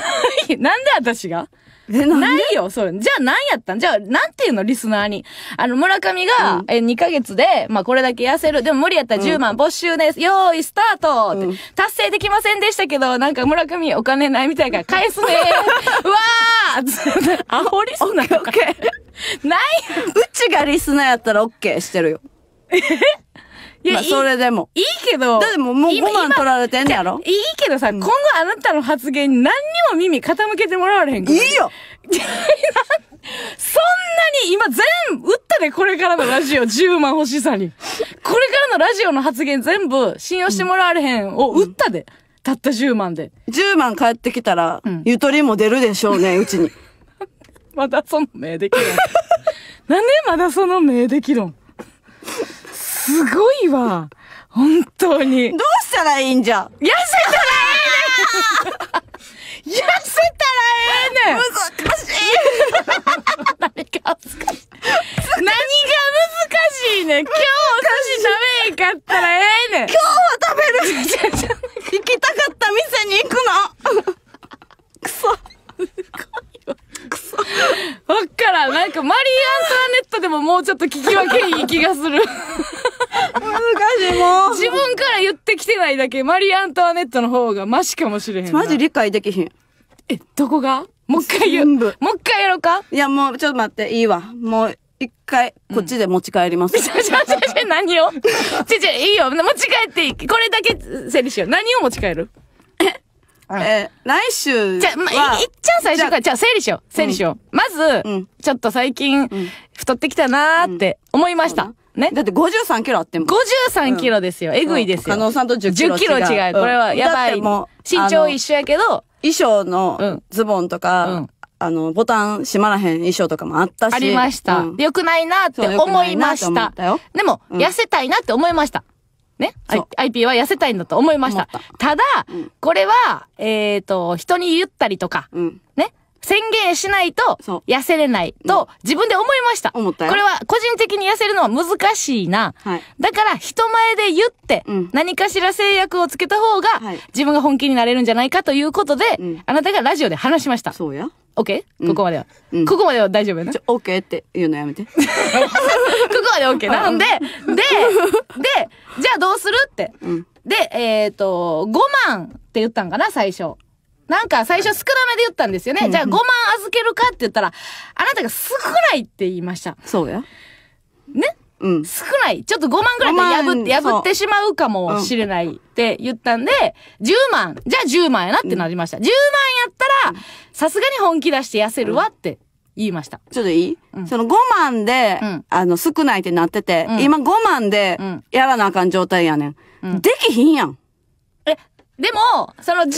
[SPEAKER 1] いなんで私がなないよ、それ。じゃあ何やったんじゃあ、なんていうの、リスナーに。あの、村上が、うん、え、2ヶ月で、まあ、これだけ痩せる。でも無理やったら10万没収です。うん、よーい、スタート、うん、達成できませんでしたけど、なんか村上お金ないみたいから返すね [laughs] うわーアホリスナー。オッケー。ないうちがリスナーやったらオッケーしてるよ。えいや、まあ、それでも。いいけど。だってもうもう5万取られてんやろいいけどさ、今後あなたの発言に何にも耳傾けてもらわれへんから。いいよそんなに今全部、打ったでこれからのラジオ10万欲しさに。これからのラジオの発言全部信用してもらわれへんを打ったで。うん、たった10万で。10万返ってきたら、
[SPEAKER 2] ゆとりも出るでしょうね、うちに。
[SPEAKER 1] [laughs] まだその目できるん。なんでまだその目できるんすごいわ。本当に。どうしたらいいんじゃ痩せたらええねん痩せたらええねん難しい何が難しい何が難しいねん今日お寿司食べへんかったらええねん今日は食べる行きたかった店に行くのくそ。くそ。わからなんかマリー・アントワネットでももうちょっと聞き分けいい気がする。も自分から言ってきてないだけ、マリー・アントワネットの方がマシかもしれへんマジ理解できひん。え、どこがもう一回言う。もう
[SPEAKER 2] 一回やろうかいや、もう、ちょっと待って、いいわ。もう、一回、こっちで持ち帰ります。[laughs] ちょちょち
[SPEAKER 1] ょ何をちょちょ、いいよ。持ち帰っていい。これだけ整理しよう。何を持ち帰るえ来週じゃ、まあ、いっちゃん最初から、じゃあ整理しよう。整理しよう。まず、ちょっと最近、太ってきたなーって思いました。ねだって53キロあっても。53キロですよ。えぐいですよ。加納さんと10キロ違う。10キロ違う。これはやばい。も身長一
[SPEAKER 2] 緒やけど。衣装のズボンとか、あの、ボタン閉まらへん衣装とかもあったし。ありました。
[SPEAKER 1] よくないなって思いました。でも、痩せたいなって思いました。ね ?IP は痩せたいんだと思いました。ただ、これは、えっ、と、人に言ったりとか、ね宣言しないと、痩せれないと、自分で思いました。思ったこれは個人的に痩せるのは難しいな。はい、だから、人前で言って、何かしら制約をつけた方が、自分が本気になれるんじゃないかということで、あなたがラジオで話しました。そうや。オッケーここまでは、うん。ここまでは大丈夫やな。ちょ、オッケーって言うのやめて。[laughs] ここまでオッケーな。んで、で、で、じゃあどうするって。うん、で、えっ、ー、と、5万って言ったんかな、最初。なんか最初少なめで言ったんですよね。じゃあ5万預けるかって言ったら、あなたが少ないって言いました。そうや。ねうん、少ない。ちょっと5万ぐらいで破って、破ってしまうかもしれないって言ったんで、うん、10万、じゃあ10万やなってなりました。うん、10万やったら、さすがに本気出して痩せるわって言いました。ちょっといい、うん、その5万で、うん、あの、少ないってなってて、
[SPEAKER 2] 今5万でやらなあかん状態やねん。できひんやん。
[SPEAKER 1] でも、その10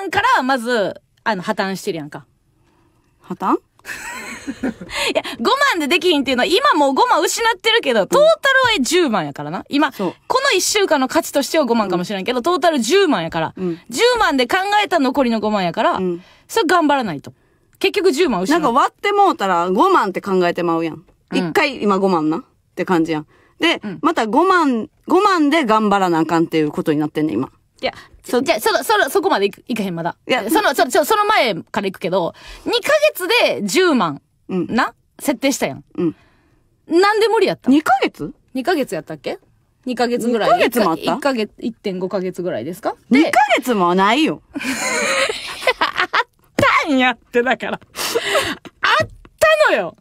[SPEAKER 1] 万からまず、あの、破綻してるやんか。破綻 [laughs] いや、5万でできひんっていうのは、今もう5万失ってるけど、トータルは10万やからな。今、この1週間の価値としては5万かもしれんけど、トータル10万やから、うん、10万で考えた残りの5万やから、うん、それ頑張らないと。結局10万
[SPEAKER 2] 失う。なんか割ってもうたら5万って考えてまうやん。うん、回今5万なって感じやん。で、また5万、5万で頑張らなあかんっていうことになってんね、今。いや、そ、
[SPEAKER 1] じゃ、その、その、そこまでいくいかへん、まだ。いや、その、その、その前から行くけど、2ヶ月で10万、うんな、設定したやん。うん。なんで無理やった2ヶ月 ?2 ヶ月やったっけ ?2 ヶ月ぐらい。2ヶ月もあった ?1 ヶ月、1.5ヶ月ぐらいですか ?2
[SPEAKER 2] ヶ月もないよ。[laughs] あったんやってだから。あ
[SPEAKER 1] ったのよ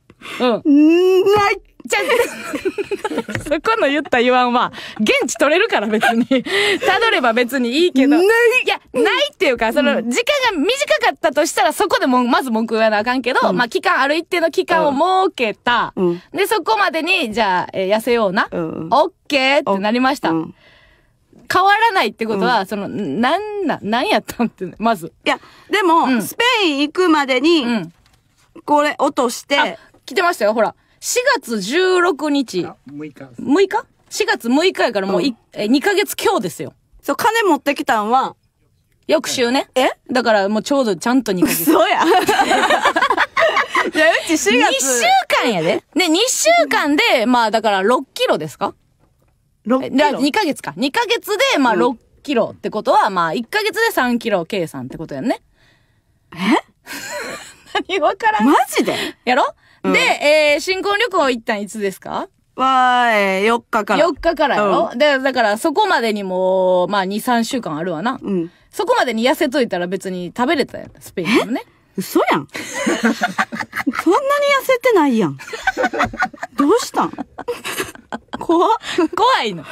[SPEAKER 1] うん。んないちゃんそこの言った言わんは、現地取れるから別に。[laughs] たどれば別にいいけど。ないいや、ないっていうか、その、時間が短かったとしたら、そこでも、まず文句言わなあかんけど、うん、まあ、期間、ある一定の期間を設けた。うん、で、そこまでに、じゃあ、えー、痩せような。うん、オッケーってなりました。うん変わらないってことは、その、なんな、なんやったんって、まず。いや、でも、うん、スペイン行くまでに、うん、これ落として。来てましたよ、ほら。4月16日。6日。6日 ?4 月6日やからもう、うん、え2ヶ月今日ですよ。そう、金持ってきたんは、翌週ね。えだからもうちょうどちゃんと2ヶ月。そうや。い [laughs] や、うち4月。2週間やで。ね、2週間で、まあだから6キロですか ?6 キロ。2ヶ月か。2ヶ月で、まあ6キロってことは、うん、まあ1ヶ月で3キロ計算ってことやんね。え [laughs] 何わからん。マジでやろで、えー、新婚旅行一旦いつですかは、ーい、4日から。4日からよ、うん、で、だからそこまでにも、まあ2、3週間あるわな。うん。そこまでに痩せといたら別に食べれたやん、スペインでもね。嘘やん。[laughs] そんなに痩せてないやん。どうしたん怖怖いの。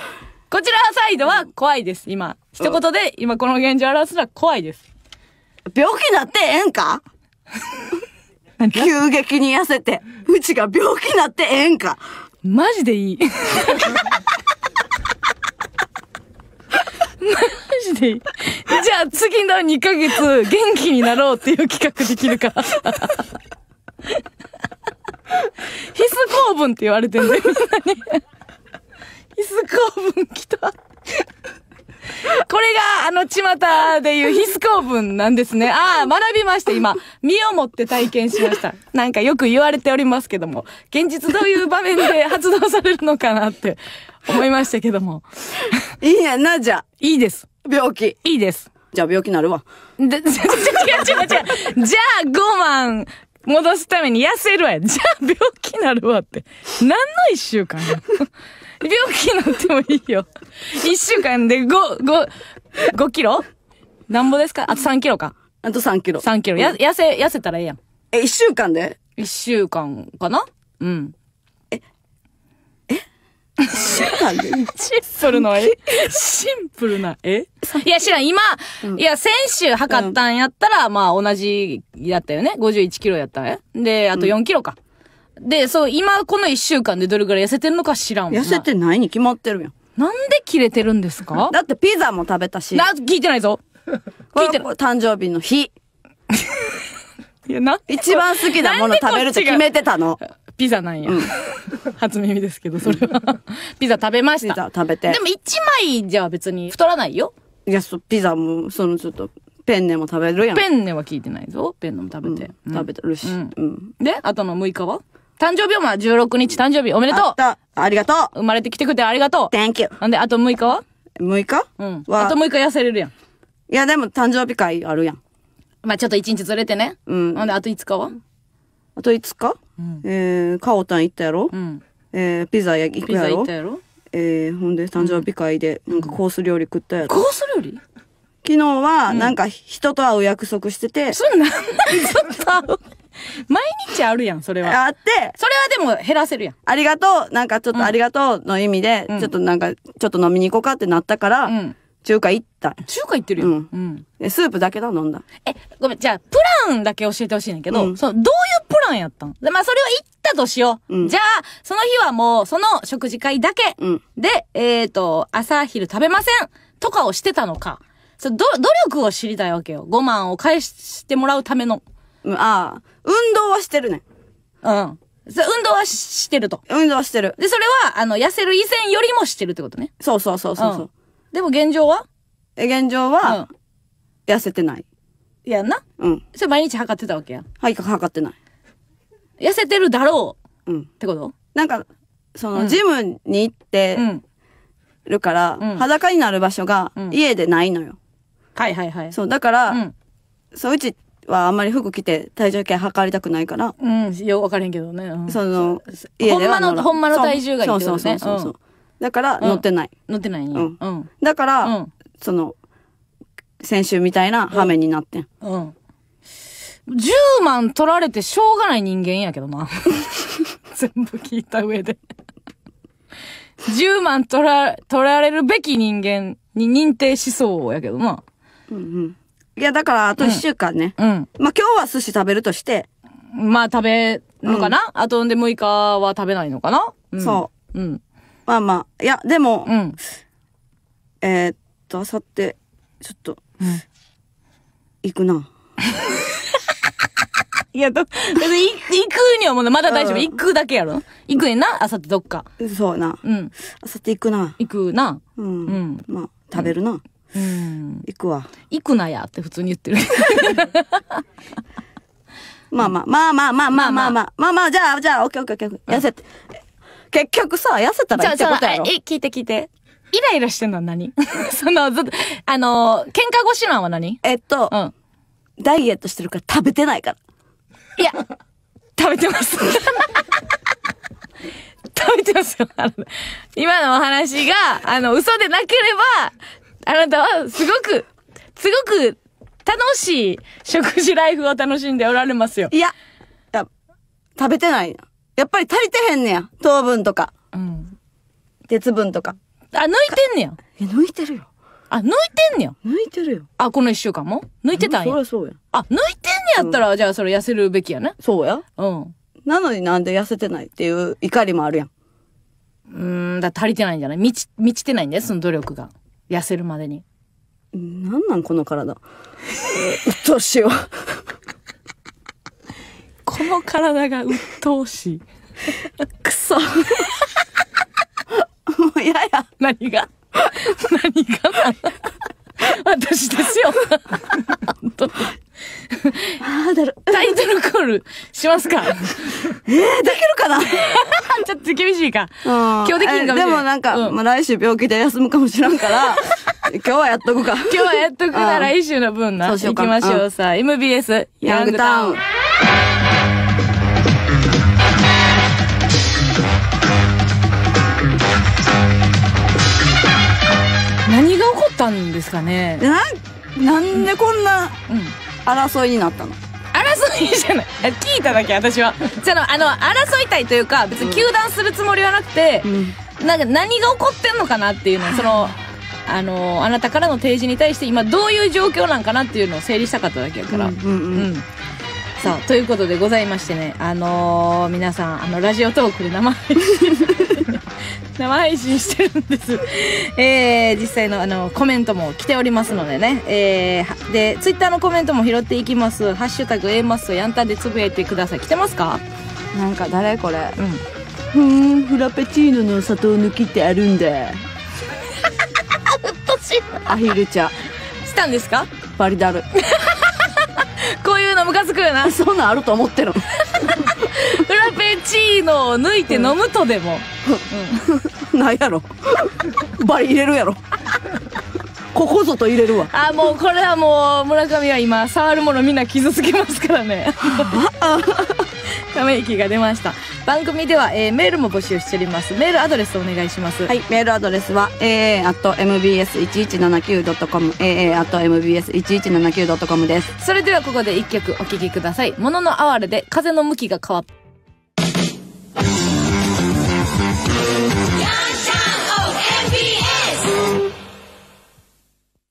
[SPEAKER 1] こちらサイドは怖いです、今。一言で、今この現状を表すのは怖いです。病気なってええんか急激に痩せて、うちが病気になってええんか。マジでいい。マジでいい。じゃあ次の2ヶ月元気になろうっていう企画できるから。必須公文って言われてんだよ、ヒス公文来た。これが、あの、巷でいうヒスコーブンなんですね。ああ、学びました、今。身をもって体験しました。なんかよく言われておりますけども、現実どういう場面で発動されるのかなって思いましたけども。いいやな、じゃいいです。病気。いいです。じゃあ病気になるわ。で、違う違う違う。じゃあ5万戻すために痩せるわや。じゃあ病気になるわって。何の一週間や。病気になってもいいよ。一週間で5、5、5キロなんぼですかあと3キロか。あと3キロ。3キロ。や、痩せ、痩せたらええやん。え、一週間で一週間かなうん。一週間でシンプルな絵シンプルな絵いや、知らん。今、うんいや、先週測ったんやったら、まあ、同じやったよね。51キロやったね。で、あと4キロか。で、そう、今この一週間でどれぐらい痩せてんのか知らんもん痩せ
[SPEAKER 2] てないに決まってる
[SPEAKER 1] やん。なんで切れてるんですか [laughs] だってピザも食べたし。な、聞いてないぞ。
[SPEAKER 2] [laughs] 聞いてる。誕生日の日。[laughs] いや、な一番好きなもの食べるって決めてたの。
[SPEAKER 1] ピザなんや。うん、初耳ですけど、それは。ピザ食べました。ピザ食べて。でも一枚じゃ別に太らないよ。いや、そピザも、
[SPEAKER 2] そのちょっと、ペンネも食べるやん。ペンネは聞いてないぞ。ペンネも食べて。うん、食べてるし。うん、
[SPEAKER 1] で、あとの6日は誕生日は前、16日誕生日おめでとうあありがとう生まれてきてくれてありがとう !Thank you! なんで、あと6日は ?6 日うん。あと6日痩せれるやん。いや、でも誕生日会あるやん。まあちょっと1日ずれてね。うんなんで、あと5日は
[SPEAKER 2] あと5日、えー、カオタン行ったやろ、うん。えー、ピザ行くピザ行ったやろえー、ほんで誕生日会で、なんかコース料理食ったやろ、コース料理昨日は、なんか人と会う約束してて、そんなんちょっと毎日あるやん、それは。あって、それはでも減らせるやん。ありがとう、なんかちょっとありがとうの意味で、うんちょっとなんか、ちょっと飲みに行こうかってなったから、うん。中華行った。中華行ってるやん。うん
[SPEAKER 1] うん。でスープだけだ飲んだ。え、ごめん、じゃあ、プランだけ教えてほしいねんだけど、うんその、どういうプランやったんでまあ、それを行ったとしよう。うんじゃあ、その日はもう、その食事会だけ。うんで、えっ、と、朝昼食べませんとかをしてたのか。そう、努力を知りたいわけよ。5万を返してもらうための。うんああ、運動はしてるねん。うん。運動はしてると。運動はしてる。で、それは、あの、痩せる以前よりもしてるってことね。そうそうそうそうう、ん、でも現状はえ、現状は、うん、痩せてない。いやな。うん。それ毎日測ってたわけや。
[SPEAKER 2] はい、測ってない。
[SPEAKER 1] 痩せてるだろう。うん。ってことなんか、その、ジムに行っ
[SPEAKER 2] て、るから、うん、裸になる場所が、家でないのよ。はいはいはい。そう、だから、そう、うち、はあんまり服着て体重計測りたくないから。
[SPEAKER 1] うん、よう分からへんけどね。その、家でほんまの、ほんまの体重がいいってことね。そうそうそうそう。だから、乗ってない。乗ってないうん。だから、その、先週みたいなハメになってん。うん。10万取られてしょうがない人間やけどな。[laughs] 全部聞いた上で10万取ら、取られるべき人間に認定しそうやけどな。うんうん。いや、だからあと一週間ね。うん。まあ、今日は寿司食べるとして、まあ食べのかな、あとんで6日は食べないのかな、うん、そうう。ん。まあ
[SPEAKER 2] まあ、いや、でも、うん。えーっと、あさって、ちょっと、
[SPEAKER 1] 行くな。[laughs] いや、ど、行くにはもうまだ大丈夫。行くだけやろ行くねんなあさってどっか。そうやな。うん。
[SPEAKER 2] あさって行くな。行くな。ううん。ん。まあ、食べるな。うん、行くわ行くなやって普通に言ってる [laughs] まあまあまあまあまあ
[SPEAKER 1] まあまあまあまあまあじゃあじゃあオッケーオッケーオッケー痩せて、結局さ痩せたらいいってことやろえ聞いて聞いてイライラしてんのは何 [laughs] そのずっとあの喧嘩腰なんは何えっと、ダイエットしてるから食べてないからいや食べてます食べてますよ。今のお話が、あの、嘘でなければ、あなたはすごく、すごく楽しい食事ライフを楽しんでおられますよ。いや、や
[SPEAKER 2] 食べてないやっぱり足りてへんねや。糖分とか。うん。
[SPEAKER 1] 鉄分とか。あ、抜いてんねや。え、抜いてるよ。あ、抜いてんねや。抜いてるよ。あ、この一週間も抜いてたんや。そりゃそうや。あ、抜いてんねやったら、うん、じゃあそれ痩せるべきやね。そうや。うん。なのになんで痩せてないっていう怒りもあるやん。うん、だ足りてないんじゃない満ち、満ちてないんだよ、その努力が。痩せるまでに。なんなんこの体。うっとうしいわ。この体がうっとうしい。くそ。もう嫌や。何が何が私ですよ。本当に。ああ、だル。タイトルコールしますか [laughs] えー、できるかな [laughs] ちょっと厳しいか。今日できんかもしれない。でもなんか、うん、ま
[SPEAKER 2] あ来週病気で休むかもしらんから、[laughs] 今日はやっとくか。今日はやっとくなら来週
[SPEAKER 1] の分な。そうしよう行きましょうさ。MBS、ヤングタウン。何が起こったんですかねな
[SPEAKER 2] なんでこんな、うん争いになったの
[SPEAKER 1] 争いじゃない聞いただけ私はじゃああの争いたいというか別に糾弾するつもりはなくて、うん、なんか何が起こってんのかなっていうのそのあのあなたからの提示に対して今どういう状況なんかなっていうのを整理したかっただけやから、うん、うんうんさあということでございましてねあのー、皆さんあのラジオトークで生配信生配信してるんです。[laughs] えー、実際のあの、コメントも来ておりますのでね。えー、で、ツイッターのコメントも拾っていきます。ハッシュタグ A マスをやんたんでつぶやいてください。来てますかなんか誰これ。うん。
[SPEAKER 2] ふん、フラペチーノの砂糖抜きってあるんで。うっとしい。アヒル茶。
[SPEAKER 1] したんですかバリダル。[laughs] こういうのムカつくよな。[laughs] そんなんあると思ってる。チーノを抜いて飲むとでも、[laughs] なんやろバリ入れるやろここぞと入れるわあもうこれはもう村上は今触るものみんな傷つけますからね [laughs] ため息が出ました番組では、えー、メールも募集しておりますメールアドレスお願いします
[SPEAKER 2] はいメールアドレスは aa.mbs1179.com aa.mbs1179.com ですそれ
[SPEAKER 1] ではここで一曲お聴きください「もののあわれ」で風の向きが変わった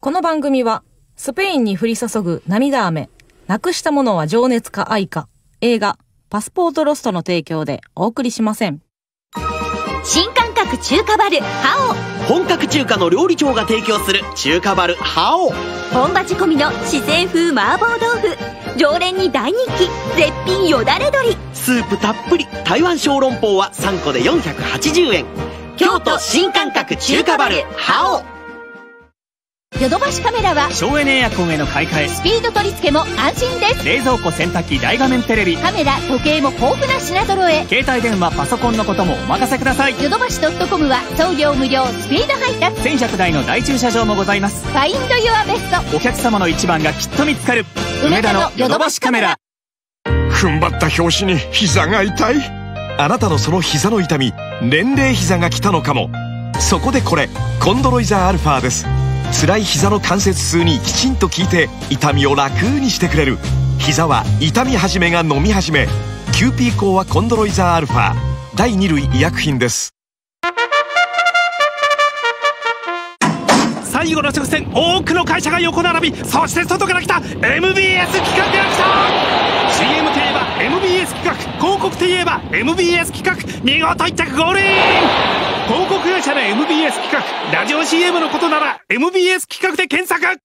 [SPEAKER 1] この番組は、スペインに降り注ぐ涙雨、なくしたものは情熱か愛か、映画、パスポートロストの提供でお送りしません。新感覚中華バル、ハオ本格中華の料理長が提供する中華バル、ハオ本場仕込みの四川風麻婆豆腐。常連に大人気、絶品よだれ鶏。スープ
[SPEAKER 2] たっぷり、台湾小籠包は3個で480円。京都新
[SPEAKER 1] 感覚中華バル、ハオヨドバシカメラは省エネエアコンへの買い替えスピード取り付けも安心です冷蔵庫洗濯機大画面テレビカメラ時計も豊富な品揃え携帯電話パソコンのこともお任せくださいヨドバシ .com は送料無料スピード配達1100台の大駐車場もございますファインドユアベストお客様の一番がきっと見つかる梅田のヨドバシカメラ踏ん張った拍子に膝が痛いあなたのその膝の痛み年齢膝が来たのかもそこでこれコンドロイザーアルファです辛い膝の関節痛にきちんと効いて痛みを楽にしてくれる膝は痛み始めが飲み始めキューピーコアコンドロイザー α 第2類医薬品です最後の直線多くの会社が横並びそして外から来た MBS 企画が来た CMT 企画広告といえば MBS 企画見事一着ゴールイン広告会社の MBS 企画ラジオ CM のことなら MBS 企画で検索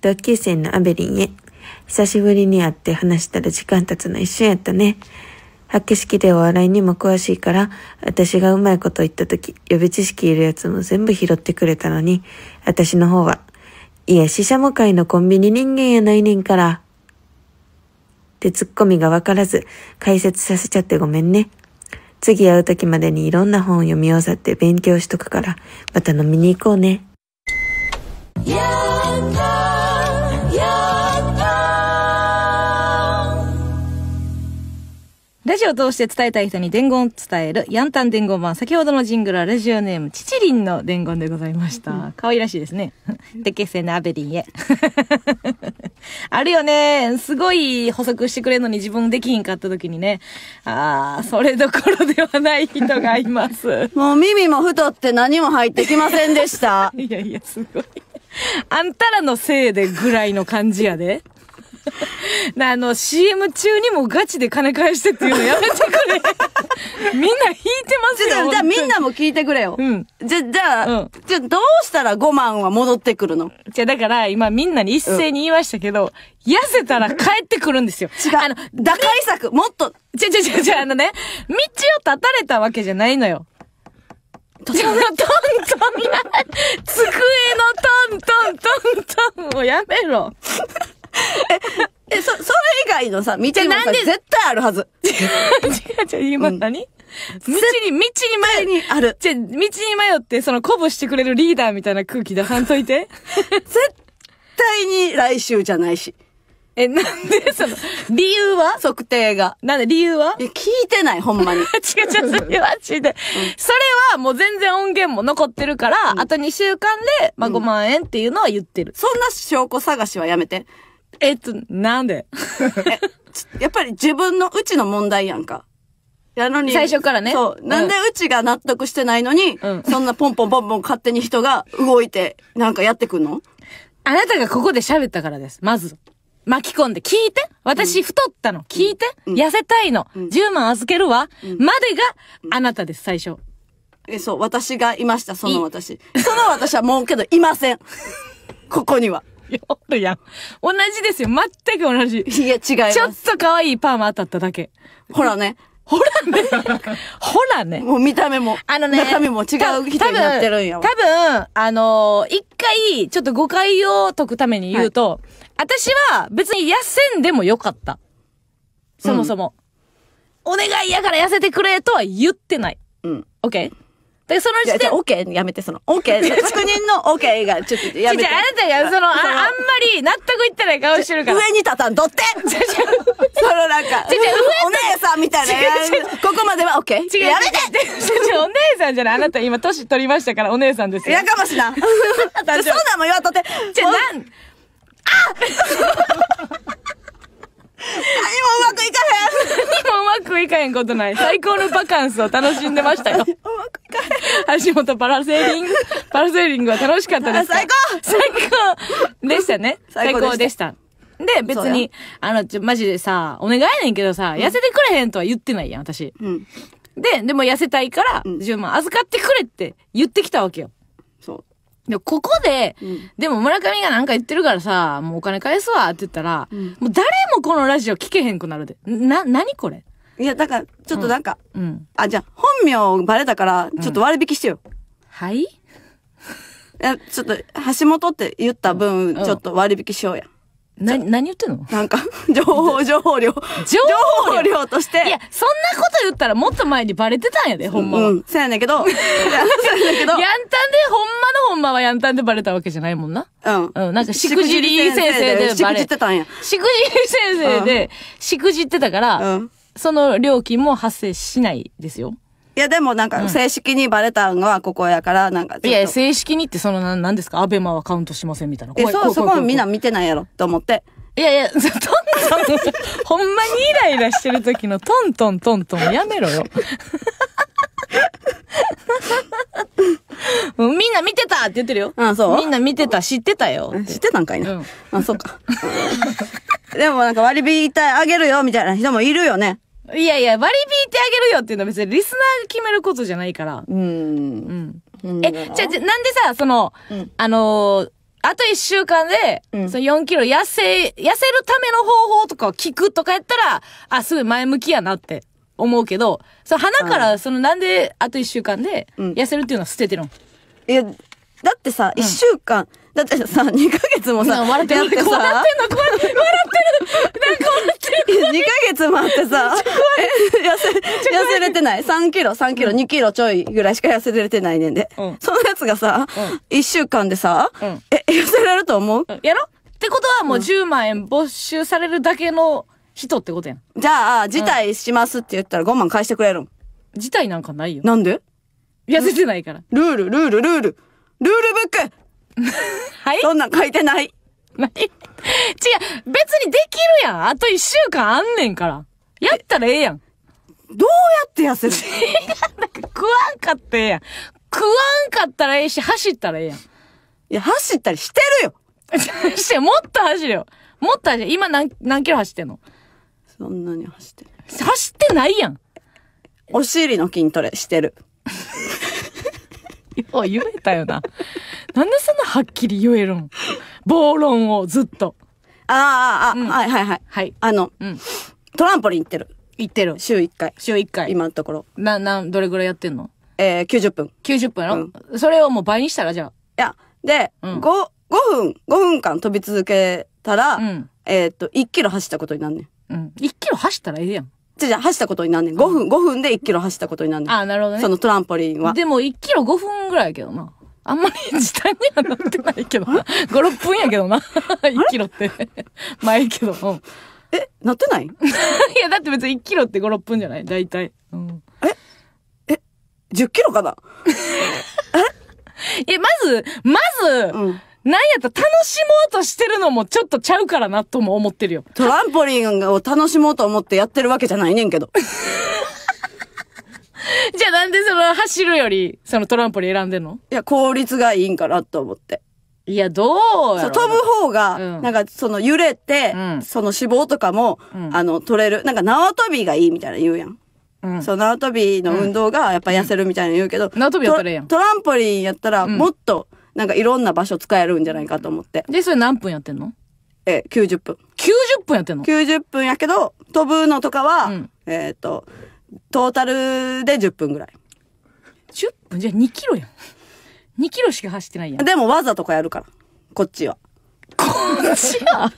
[SPEAKER 2] 同級生のアベリンへ久しぶりに会って話したら時間経つの一緒やったね発景式でお笑いにも詳しいから、私がうまいこと言った時、予備知識いるやつも全部拾ってくれたのに、私の方は、いや、死者も会のコンビニ人間や
[SPEAKER 1] ないねんから。ってツッコミがわからず、解説させちゃってごめんね。次会う時までにいろんな本を読み終わって勉強しとくから、また飲みに行こうね。ラジオを通して伝えたい人に伝言を伝える、ヤンタン伝言版。先ほどのジングルはラジオネーム、チチリンの伝言でございました。可愛らしいですね。[laughs] でけせなアベリンへ。あるよね。すごい補足してくれるのに自分できひんかった時にね。ああ、それどころではない人がいます。[laughs] もう耳も太って何も入ってきませんでした。[laughs] いやいや、すごい。あんたらのせいでぐらいの感じやで。[laughs] あの、CM 中にもガチで金返してっていうのやめてくれ。[laughs] みんな引いてますよ。じゃあみんなも聞いてくれよ。うん、じゃ、じゃあ、うん、じゃどうしたら5万は戻ってくるのじゃだから今みんなに一斉に言いましたけど、うん、痩せたら帰ってくるんですよ。違う。あの、打開策、もっと。違う違う違う、あのね、道を断たれたわけじゃないのよ。トントントン机のトントントントンをやめろ。え、そ、それ以外のさ、道にもさ、絶対あるはず。違う違う、今何、うん、道に、道に迷にある。じゃ、道に迷って、その鼓舞してくれるリーダーみたいな空気出さんといて。絶対に来週じゃないし。え、なんでその、理由は測定が。なんで理由はえ、聞いてない、ほんまに。[laughs] 違う違う、それは違う。それはもう全然音源も残ってるから、うん、あと2週間で、まあ、5万円っていうのは言ってる、うん。そんな証拠探しはやめて。
[SPEAKER 2] えっと、なんで [laughs] やっぱり自分のうちの問題やんか。やのに。最初からね。そう。なんでうちが納得してないのに、うん、そんなポンポンポンポン勝
[SPEAKER 1] 手に人が動いて、なんかやってくんのあなたがここで喋ったからです。まず。巻き込んで、聞いて私太ったの、うん、聞いて、うん、痩せたいの、うん、10万預けるわ、までがあなたです、最初。え、そう、私がいま
[SPEAKER 2] した、その私。
[SPEAKER 1] その私はもうけど、いません。ここには。おるやん。同じですよ。全く同じ。いや、違います。ちょっと可愛いパーマ当たっただけ。ほらね。ほらね。[laughs] ほらね。もう見た目も。あのね。中身も違う人になってるんや多分、あのー、一回、ちょっと誤解を解くために言うと、はい、私は別に痩せんでもよかった。そもそも。うん、お願いやから痩せてくれとは言ってない。うん。オッケーで、その時点で。オッケーやめて、その、オッケー [laughs] 確認のオッケーが、ちょっとやめて。じゃあ、あなたが、その、ああんまり納得いってない顔してるから。上に立たんとって [laughs] そのなんか、ちょちょお姉さんみたいな。ここまではオッケー違う。やめてお姉さんじゃない。あなた今、年取りましたから、お姉さんですよ。やかましな。[laughs] そうなんも言わとって。じゃ、なん、あ何もうまくいかへん何もうまくいかへんことない。最高のバカンスを楽しんでましたよ。うまくいかへん。橋本パラセーリング、パラセーリングは楽しかったです最高最高でしたね。最高でした。で、別に、あの、ちょ、マジでさ、お願いねんけどさ、うん、痩せてくれへんとは言ってないやん、私。うん、で、でも痩せたいから、う10万預かってくれって言ってきたわけよ。で、ここで、うん、でも村上がなんか言ってるからさ、もうお金返すわって言ったら、うん、もう誰もこのラジオ聞けへんくなるで。な、なにこれいや、だから、ちょっとなんか、うん、あ、じゃあ、本名バレたから、ちょっと割引してよ。はいい
[SPEAKER 2] や、ちょっと、橋本って言った分、ちょっと割引しようや。な、
[SPEAKER 1] 何言ってんのなんか、[laughs] 情報、情報量。情報量として。いや、そんなこと言ったらもっと前にバレてたんやで、ほんまうん、そうやねんけど。[laughs] そうやねんけど。やんたんで、ほんまのほんまはやんたんでバレたわけじゃないもんな。うん。うん、なんか、しくじり先生でバレ。しくじってたんや。しくじり先生で、しくじってたから、うん、その料金も発生しないですよ。いや、でもなんか、正式にバレたんはここやから、なんか、いや、正式にってその、ななんですかアベマはカウントしませんみたいな。え、そう、そこはみんな
[SPEAKER 2] 見てないやろ、と思って。
[SPEAKER 1] いやいや、トントン、ほんまにイライラしてる時のトントントントンやめろよ。[laughs] みんな見てたって言ってるよ。あそうみんな
[SPEAKER 2] 見てた、知ってたよ。知ってたんかいな。うん、あ、そうか。[laughs] でもなんか割引いてあげるよみたいな人もいるよね。いやいや、割り
[SPEAKER 1] 引いてあげるよっていうのは別にリスナーが決めることじゃないから。うん。うん。え、じゃ、じゃ、なんでさ、その、うん、あのー、あと一週間で、うん、その4キロ痩せ、痩せるための方法とかを聞くとかやったら、あ、すごい前向きやなって思うけど、その花から、そのなんであと一週間で、痩せるっていうのは捨ててるの、うん、いや、だってさ、一週間、うんだってさ、2ヶ月もさ、笑ってんの、笑ってるの、笑ってる、なんか
[SPEAKER 2] 笑ってる。2ヶ月もあってさ、痩せ、痩せれてない。3キロ、3キロ、2キロちょいぐらいしか痩せれてないねんで。うん、そのやつがさ、
[SPEAKER 1] うん、1週間でさ、うん、え、痩せられると思うやろってことはもう10万円没収されるだけの人ってことやん。
[SPEAKER 2] じゃあ、辞退しますって言ったら5万返してくれるん辞退なんかないよ。なんで痩せてないから。ルール、ルール、ルール。ルール
[SPEAKER 1] ブックはいそんなん書いてない。何違う、別にできるやん。あと一週間あんねんから。やったらええやん。どうやって痩せる [laughs] 食わんかったらええやん。食わんかったらええし、走ったらええやん。いや、走ったりしてるよ [laughs] して、もっと走るよ。もっと走る。今何、何キロ走ってんのそんなに走ってない。走ってないやん。お尻の筋トレしてる。よう言えたよな。なんでそんなはっきり言えるん暴論をずっと。ああ、ああ、うんはいはいはい。はい。あの、うん。トランポリン行ってる。行ってる。週1回。週1回。今のところ。な、な、どれぐらいやってんのえー、90分。?90 分やろ、それをもう倍にしたらじゃいや、で、うん5、5分、5分間飛び続けたら、うん。
[SPEAKER 2] えーっと、1キロ走ったことになんねん。うん。1キロ走ったらええやん。じゃ走ったことになんねん。5分、5分で1キロ走ったことになんねん。あ、
[SPEAKER 1] なるほどね。そのト
[SPEAKER 2] ランポリンは。で
[SPEAKER 1] も1キロ5分ぐらいやけどな。あんまり時短にはなってないけどな。5、6分やけどな。1キロって。まあいいけど。うん、え、なってない [laughs] いや、だって別に1キロって5、6分じゃない大体。うん、ええ、10キロかなえ [laughs] え、まず、まず、うんなんやったら楽しもうとしてるのもちょっとちゃうからなとも思ってるよ。ト
[SPEAKER 2] ランポリンを楽しもうと思ってやってるわけじゃないねんけど。
[SPEAKER 1] [laughs] じゃあなんでその走るより、そのトランポリン選んでんの
[SPEAKER 2] いや、効率がいいんかなと思って。いや、どうやろ飛ぶ方が、なんかその揺れて、その脂肪とかも、あの、取れる。なんか縄跳びがいいみたいな言うやん。そう、縄跳びの運動がやっぱ痩せるみたいな言うけど。縄跳びやったらええやん。トランポリンやったらもっとなんかいろんな場所使えるんじゃないかと思って。で、それ何分やってんのえ、90分。90分やってんの ?90 分やけど、飛ぶのとかは、うん、えっ、と、トータルで10分ぐらい。10分じゃあ2キロやん。2キロし
[SPEAKER 1] か走ってないやん。でも技とかやるから。こっちは。こっちは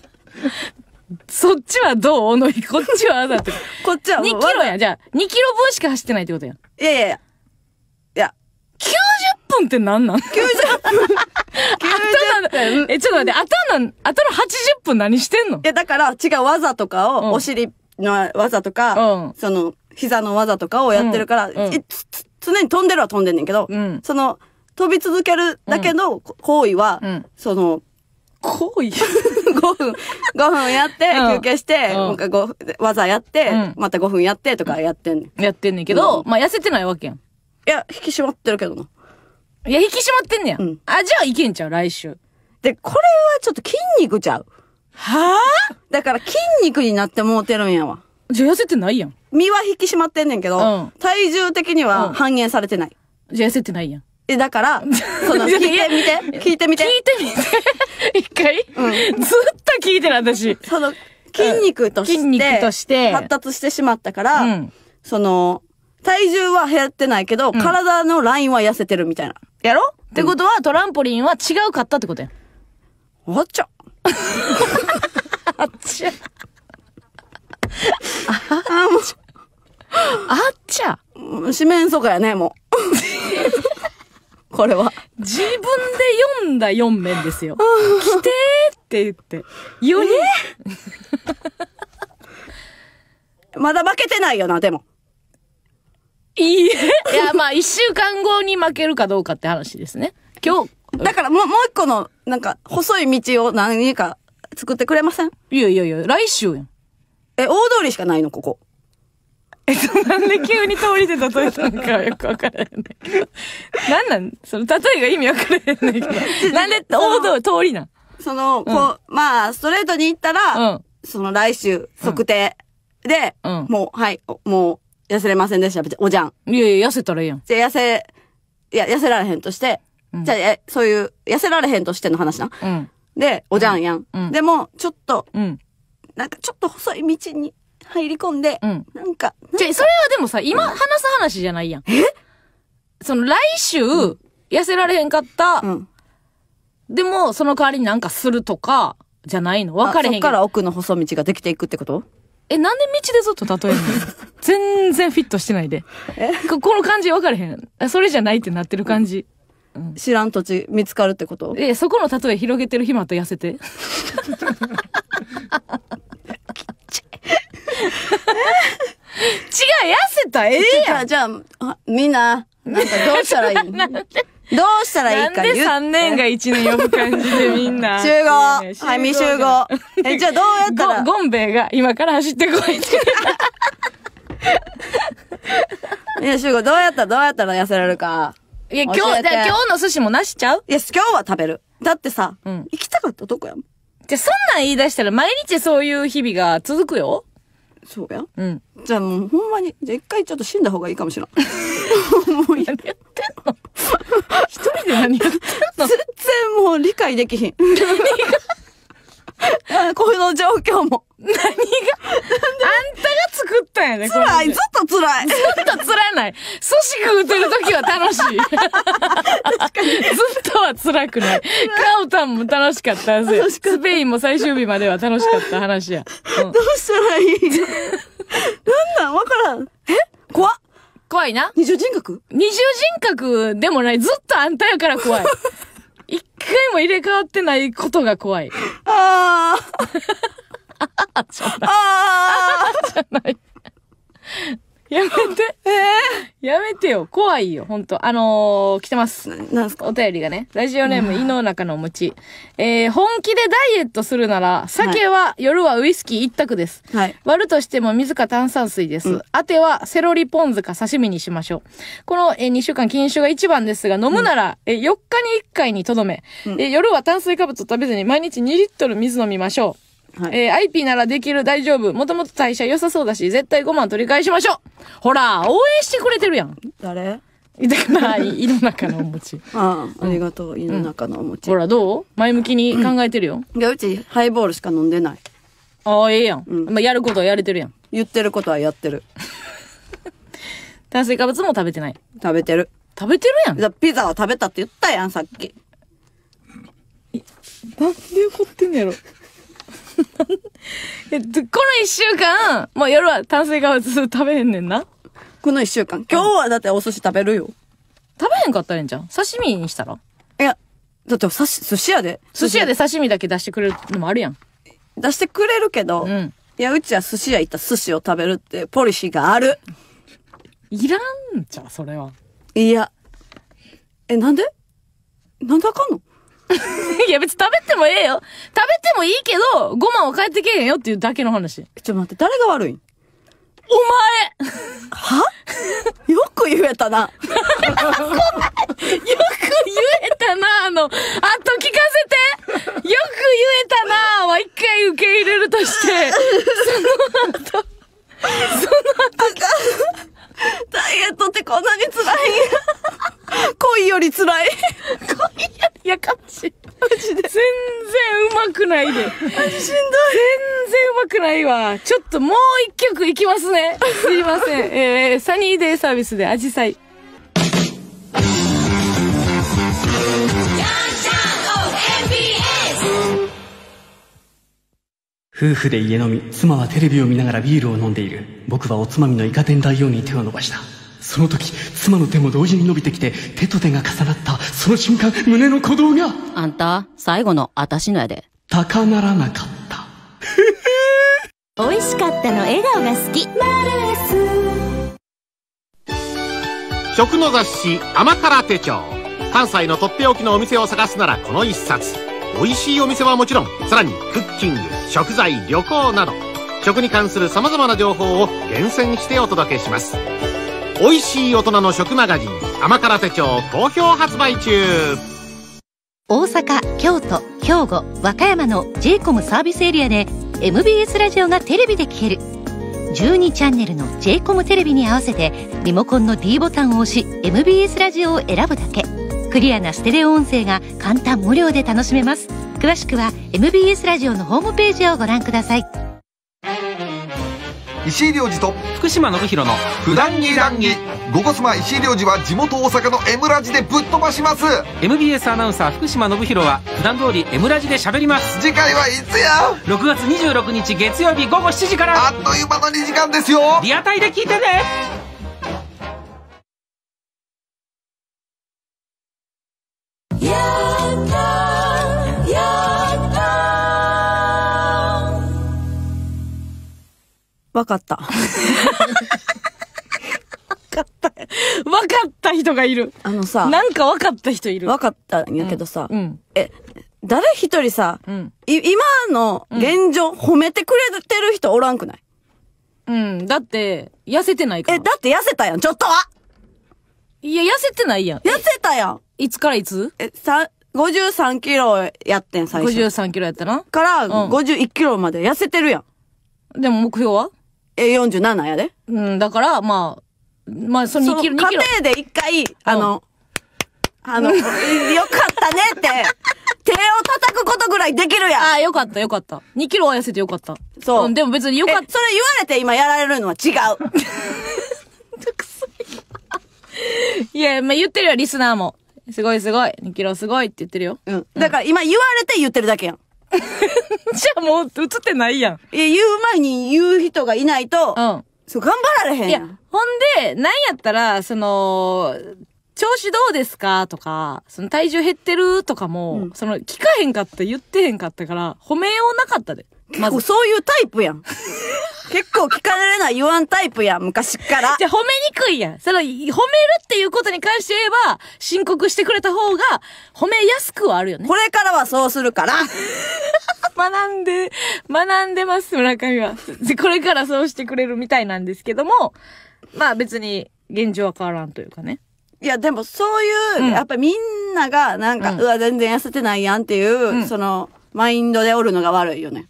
[SPEAKER 1] そっちはどうおのり、こっちはあざと。こっちは2キロやん。じゃあ、2キロ分しか走ってないってことやん。いやいやいや。分って何なん ?90 分え、ちょっと待って、あとの、あとの80分何してん
[SPEAKER 2] のいや、だから、違う技とかを、うん、お尻の技とか、うん、その、膝の技とかをやってるから、うん、常に飛んでるは飛んでんねんけど、その、飛び続けるだけの行為は、その、行為 ?5 [laughs] 分、5分やって、休憩して、うん、技やって、また5分やってとかやってんねん。やっ
[SPEAKER 1] てんねんけど、まあ痩せてないわけやん。いや、引き締まってるけどな。いや、引き締まってんねや。うん、あ、じゃあいけんちゃう、来週。で、これはちょっと筋肉ちゃう。は
[SPEAKER 2] ぁ、あ、だから筋肉になってもうてるんやわ。じゃあ痩せてないやん。身は引き締まってんねんけど、うん、体重的には半減されてない。うん、じゃあ痩せてないやん。え、だから、[laughs] その、聞いてみて。聞いてみて。聞いてみ
[SPEAKER 1] て。一回、うん、ずっと聞いてる、私。
[SPEAKER 2] その、筋肉として、筋肉として、発達してしまったから、うん、その、体重は減ってないけど、体のラインは痩せてるみたいな。やろってことは、
[SPEAKER 1] トランポリンは違うかったってことやん。あっちゃ。あっちゃ。あ、ちゃ。あっ
[SPEAKER 2] ちゃ。四面楚歌やね、もう。[laughs] これは。自分で
[SPEAKER 1] 読んだ4面ですよ。来てーって言って。4人。まだ負けてないよな、でも。いいえ。いや、まあ、一週間後に負けるかどうかって話ですね。
[SPEAKER 2] 今日。だからもう、もう一個の、なんか、細い道を何か作ってくれませんい
[SPEAKER 1] やいやいや、来週やん。え、大通りしかないの、ここ。えっと、なんで急に通りで例えたのかよくわからへんねんけど。なんなんその例えが意味わからへんねんけど。[laughs] なんで大通り、通りなん
[SPEAKER 2] その、こう、まあ、ストレートに行ったら、その来週、測定で、もう、はい、もう、痩せれませんでした、おじゃん。いやいや、痩せたらええやん。じゃ痩せ、いや、痩せられへんとして、うん、じゃあ、そういう、痩せられへんとしての話な。うん、で、おじゃんやん。うん、でも、ちょっと、うん、
[SPEAKER 1] なんかちょっと細い道に入り込んで、うん、なんか。じゃ、それはでもさ、今話す話じゃないやん。えその、来週、痩せられへんかった、うん、でも、その代わりになんかするとか、じゃないの分かれへんそっから奥の細道ができていくってことえ、なんで道でぞと例えんの [laughs] 全然フィットしてないで。ここの感じ分かれへん。それじゃないってなってる感じ。うん、知らん土地見つかるってことえ、そこの例え広げてる暇と痩せて。[laughs] 違う、痩せたえ
[SPEAKER 2] えやん。じゃあ、みんな、なんかどうしたらいい [laughs] どうしたらいいか言って。な
[SPEAKER 1] んで3年が1年呼ぶ感じでみんな。[laughs] 集合。はい、未集合。え、じゃあどうやったらゴンベイが今から走ってこいって。[laughs] いや、集合、どうやったらどうやったら痩せられるか。いや、今日、じゃ今日の寿司もなしちゃういや、今日は食べる。だってさ、うん、行きたかったとこやもん。じゃ、そんなん言い出したら毎日
[SPEAKER 2] そういう日々が続くよ。そうや。うん。じゃあもうほんまに、じゃあ一回ちょっと死んだ方がいいかもしれん。[laughs] もうやってんの一人で何やってんの全然もう理解できひん。[laughs] この状
[SPEAKER 1] 況も。何が、あんたが作ったんやね、辛い、ずっと辛い。ずっと辛ない。組織食てる時は楽しい。かずっとは辛くない。カウタンも楽しかったぜ。スペインも最終日までは楽しかった話や。うん、どうしたらいいなんなんわからん。え怖っ。怖いな。二重人格二重人格でもない。ずっとあんたやから怖い。回も入れ替わってないことが怖い。ああああじゃない。[laughs] やめて。ええー、やめてよ。怖いよ。ほんと。あのー、来てます。なんすかお便りがね。ラジオネーム、胃の中のお餅。えー、本気でダイエットするなら、酒は、はい、夜はウイスキー一択です。はい。割るとしても水か炭酸水です。うん、あては、セロリポン酢か刺身にしましょう。この、えー、2週間禁酒が一番ですが、飲むなら、うん、えー、4日に1回にとどめ、うん、えー、夜は炭水化物を食べずに毎日2リットル水飲みましょう。はい、えー、IP ならできる、大丈夫。もともと代謝良さそうだし、絶対5万取り返しましょうほら、応援してくれてるやん。
[SPEAKER 2] 誰だから、[laughs] 胃の
[SPEAKER 1] 中のお餅。あ
[SPEAKER 2] あ、ありがとう、井の中のお餅。ほら、どう前向きに考えてるよ。いや、うち、ハイボールしか飲んでない。
[SPEAKER 1] ああ、ええやん。まあ、やることはやれてるやん。言ってることはやってる。[laughs] 炭水化物も食べてない。食べてる。食べてるやん。じゃピザは食べたって言ったやん、さっき。なんで怒ってんやろ。[laughs] えこの一週間、もう夜は炭水化物食べへんねんな。この一週間。今日はだってお寿司食べるよ。食べへんかったらいいんじゃん。刺身にしたらいや、だってさし寿司屋で。寿司屋で刺身だけ出してくれるのもあるやん。出してくれ
[SPEAKER 2] るけど、うん。いや、うちは寿司屋行ったら寿司を食べるってポリシーがある。
[SPEAKER 1] いらんじゃん、それは。いや。え、なんでなんであかんの [laughs] いや別に食べてもええよ。食べてもいいけど、5万は返ってけえへんよっていうだけの話。ちょっと待って、誰が悪いお前はよく言えたな。[laughs] よく言えたな、あの、あと聞かせてよく言えたなは一回受け入れるとして、その後、その後。ダイエットってこんなに辛いんや。恋より辛い。恋やかしマジで。全然うまくないで。マジしんどい。全然うまくないわ。ちょっともう一曲いきますね。すいません。[laughs] えー、サニーデイサービスでアジサイ。夫
[SPEAKER 2] 婦で家飲み、妻はテレビを見ながらビールを飲んでいる。僕はおつまみのイカ天大王に手を伸ばした。その時妻の手も同時に伸びてきて手と手が重なった
[SPEAKER 1] その瞬間胸の鼓動があんた最後の私のやで高ならなかった [laughs] 美味しかったの笑顔が好きマ
[SPEAKER 2] ルス食の雑誌「甘辛手帳」関西のとっておきのお店を探すならこの一冊美味しいお店はもちろんさらにクッキング食材旅行など食に関する様々な情報を厳選してお届けします美味しい大人の食マガジン甘辛手帳好評発売中
[SPEAKER 1] 大阪京都兵庫和歌山の j コムサービスエリアで MBS ラジオがテレビで聴ける12チャンネルの j コムテレビに合わせてリモコンの d ボタンを押し MBS ラジオを選ぶだけクリアなステレオ音声が簡単無料で楽しめます詳しくは MBS ラジオのホームページをご覧ください
[SPEAKER 2] 石井亮次と福島信弘の普段着談義ゴゴスマ石井亮次は地元大阪の M ラジでぶっ飛ばします MBS アナウン
[SPEAKER 1] サー福島信弘は普段通り M ラジで喋ります次回はいつや6月26日月曜日午後7時からあっという間の2時間ですよリアタイで聞いてね
[SPEAKER 2] わかった。分かった。分かった人がいる。あのさ。なんか分かった人いる。分かったんやけどさ。うん。うん、え、誰一人さ、うん、い今の現状、褒めて
[SPEAKER 1] くれてる人おらんくないうん。だって、痩せてないから。え、だって痩せたやん、ちょっとはいや、痩せてないやん。痩せたやんいつからいつえ、さ、
[SPEAKER 2] 53キロやってん、最初。53キロやったな。から、51キロまで痩せて
[SPEAKER 1] るやん。でも目標はえ、47やで。うん、だから、まあ、まあ、その2キロ、2過キロ。程で一回、あの、あの、[laughs] よかったねって、手を叩くことぐらいできるやん。ああ、よかった、よかった。2キロは痩せてよかった。そううんでも別によかそた。それ言われて今やられるのは違う。[laughs] いや、まあ、言ってるよ、リスナーも。すごいすごい。2キロすごいって言ってるよ。うん。だから今言われて言ってるだけやん。[laughs] じゃあもう映ってないやん。
[SPEAKER 2] いや、言う前
[SPEAKER 1] に言う人がいない
[SPEAKER 2] と、うん。そう、頑張ら
[SPEAKER 1] れへん。いや、ほんで、なんやったら、その、調子どうですかとか、その体重減ってるとかも、うん、その、聞かへんかった、言ってへんかったから、褒めようなかったで。まずそういうタイプやん。[laughs] 結構聞かれるは言わんタイプやん、昔から。じゃ、褒めにくいやん。その、褒めるっていうことに関して言えば、申告してくれた方が、褒めやすくはあるよね。これからはそうするから。[laughs] 学んで、学んでます、村上は。これからそうしてくれるみたいなんですけども、まあ別に、現状は変わらんというかね。
[SPEAKER 2] いや、でもそういう、うん、やっぱみんなが、なんか、うん、うわ、全然痩せてないやんっていう、うん、その、マインドでおるのが悪いよね。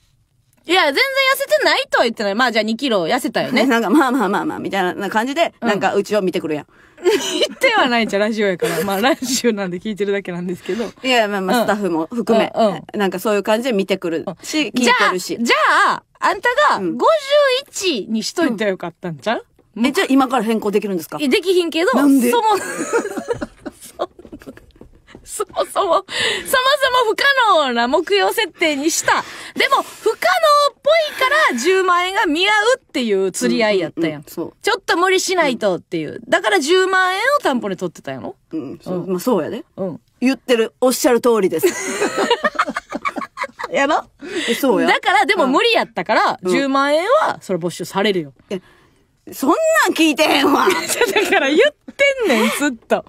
[SPEAKER 2] いや、全然痩せてないとは言ってない。まあじゃあ2キロ痩せたよね。[laughs] なんかまあまあまあまあ、みたいな感じで、なんかうちを見てくるや
[SPEAKER 1] ん。言ってはないじゃん、ラジオやから。まあラジオなんで聞いてるだけなんですけど。
[SPEAKER 2] いや、まあまあスタッフも含め、なんかそういう感じで見てくるし、聞いてるし。じゃあ、あんたが51にしといたらよかったんちゃう、え、じゃあ今から変更できるんです
[SPEAKER 1] かできひんけど、そも、そもそも、そもそも不可能な目標設定にした。でも、不可能っぽいから10万円が見合うっていう釣り合いやったやん。うんうんうん、そう。ちょっと無理しないとっていう。だから10万円を担保に取ってたやろうん、そう。まあそうやで、うん。言ってる、おっしゃる通りです。[laughs] やばそうや。だから、でも無理やったから、10万円は、それ没収されるよ。そんなん聞いてへんわ。[laughs] だから言ってんねん、ずっと。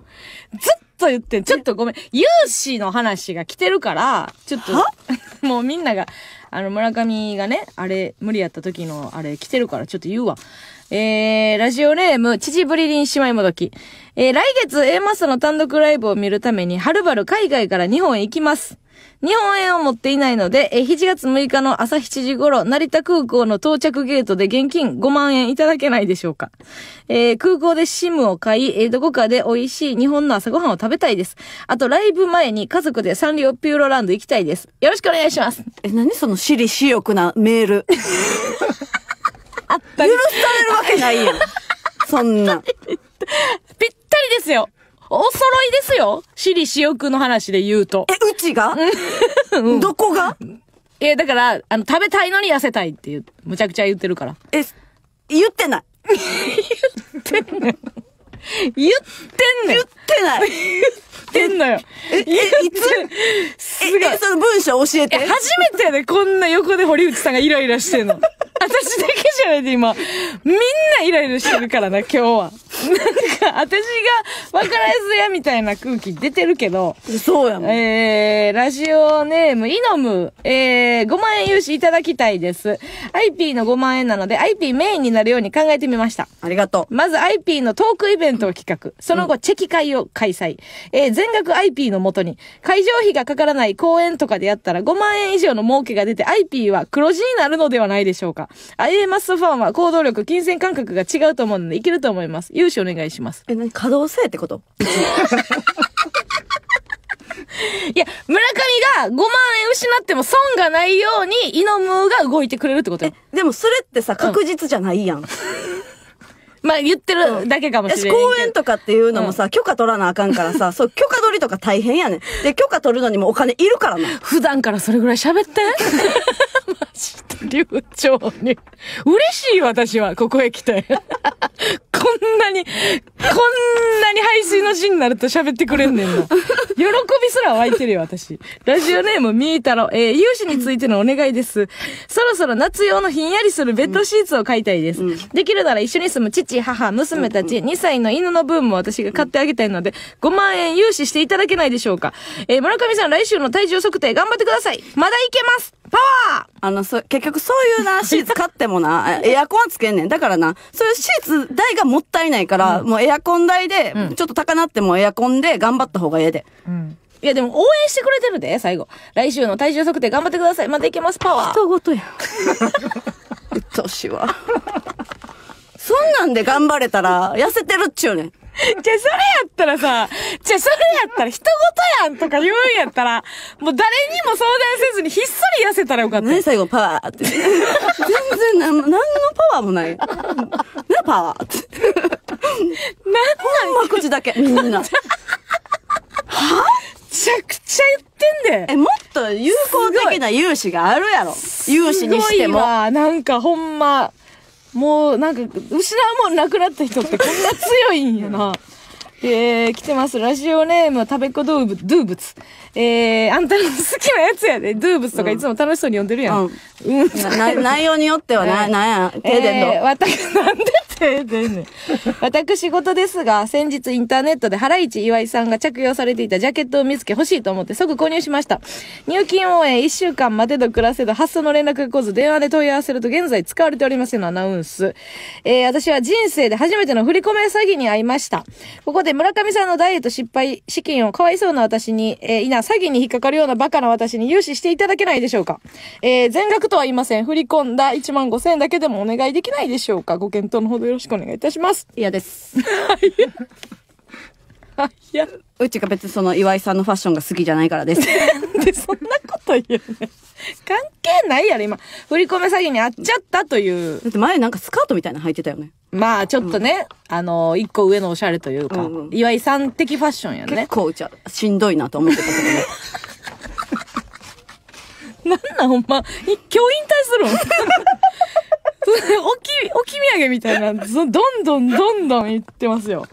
[SPEAKER 1] ずっと言って、ちょっとごめん。有志の話が来てるから、ちょっと、[laughs] もうみんなが、あの、村上がね、あれ、無理やった時のあれ来てるから、ちょっと言うわ。えー、ラジオネーム、チチブリリン姉妹もどき。えー、来月 A マスの単独ライブを見るために、はるばる海外から日本へ行きます。日本円を持っていないので、え7月6日の朝7時頃、成田空港の到着ゲートで現金5万円いただけないでしょうか。えー、空港でシムを買い、えどこかで美味しい日本の朝ごはんを食べたいです。あと、ライブ前に家族でサンリオピューロランド行きたいです。よろしくお願いします。え、何その私利私欲なメール。あ許されるわけないよ。そんな。ぴったりですよ。お揃いですよ私利私欲の話で言うと。え、うちが、うん、どこがえ、だから、あの、食べたいのに痩せたいっていう、むちゃくちゃ言ってるから。え、言ってない。[laughs] 言ってんねん。言ってんねん。言ってない。言ってんのよ。え、え、いつ [laughs] すげえ、その文章教えて。初めてやで、こんな横で堀内さんがイライラしてんの。私だけじゃないで今、みんなイライラしてるからな、今日は。なんか、私が分からずやみたいな空気出てるけど。そうやもん。えー、ラジオネーム、イノム、えー、5万円融資いただきたいです。IP の5万円なので、IP メインになるように考えてみました。ありがとう。まず IP のトークイベントを企画。その後、チェキ会を開催。うん、えー、全額 IP のもとに、会場費がかからない公演とかでやったら5万円以上の儲けが出て、IP は黒字になるのではないでしょうか。あ、a マストファンは行動力、金銭感覚が違うと思うので、いけると思います。融資お願いします。え、何稼働性ってこといや、村上が5万円失っても損がないように、イノムが動いてくれるってことよ。でもそれってさ、確実じゃないやん。うんまあ言ってるだけかもしれない。公
[SPEAKER 2] 園とかっていうのもさ、許可取らなあかんからさ、そう、許可取りとか大変やねん。で、許可取る
[SPEAKER 1] のにもお金いるからな。普段からそれぐらい喋って。[laughs] マジで、流暢に。嬉しい私は、ここへ来て。こんなに、こんなに排水の字になると喋ってくれんねんな。喜びすら湧いてるよ、私。ラジオネーム、みーたろ。えー、融資についてのお願いです。そろそろ夏用のひんやりするベッドシーツを買いたいです。うん、できるなら一緒に住む父、母、娘たち、2歳の犬の分も私が買ってあげたいので、5万円融資していただけないでしょうか。えー、村上さん、来週の体重測定頑張ってください。まだいけますパワーあの、そ、結局そういうな、
[SPEAKER 2] シーツ買ってもな、[laughs] エアコンはつけんねん。だからな、そういうシーツ代がもったいないから、うん、もうエアコン代で、うん、ちょっと高なってもエアコンで頑張った方がええで。うん。いやでも応援して
[SPEAKER 1] くれてるで、最後。来週の体重測定頑張ってください。また行けます、パワー。人ごとやん。[laughs]
[SPEAKER 2] うっとうしわ。そんなんで頑張れたら、痩せてるっち
[SPEAKER 1] ゅうねん。じ [laughs] ゃ、それやったらさ、じゃ、それやったら、人事やんとか言うんやったら、もう誰にも相談せずにひっそり痩せたらよかった。何最後、パワーって。全
[SPEAKER 2] 然なん、なんのパワーもない。な、パワーって。なんなんほんま口だけ、みんな。はぁめちゃくちゃ言ってんで。え、もっと有効的な融資があるやろ。融資にしても。すごいわ。
[SPEAKER 1] なんかほんま、もうなんか失うもんなくなった人ってこんな強いんやなえー、来てます。ラジオネーム食べっ子動物、ブツ。えー、あんたの好きなやつやで。動物とかいつも楽しそうに呼んでるやん。うん。うん、内容によってはな、[laughs] えー、なんや、手出の。えー、私、なんで手出んね私事ですが、先日インターネットで原市岩井さんが着用されていたジャケットを見つけ欲しいと思って即購入しました。入金応援1週間までと暮らせど発送の連絡が来ず電話で問い合わせると現在使われておりませんのアナウンス。えー、私は人生で初めての振り込め詐欺に遭いました。ここでで、村上さんのダイエット失敗資金をかわいそうな私に、えー、いな、詐欺に引っかかるようなバカな私に融資していただけないでしょうか。えー、全額とは言いません。振り込んだ1万5千円だけでもお願いできないでしょうか。ご検討のほどよろしくお願いいたします。嫌です。は [laughs] い。
[SPEAKER 2] い [laughs] うちが別にその岩井さんのファッションが好きじゃないからです。
[SPEAKER 1] で、[laughs] そんなこと言うね。関係ないやろ、今。振り込め詐欺にあっちゃったという。だって前なんかスカートみたいなの履いてたよね。まあ、ちょっとね、うん、あの、一個上のおしゃれというか、うんうん、岩井さん的ファッションやね。結構うちはしんどいなと思ってたけどね。[laughs] なんなんほんま、[laughs] 今日引退するん [laughs] 置き、置き土産みたいな、どんどんどんどん行ってますよ。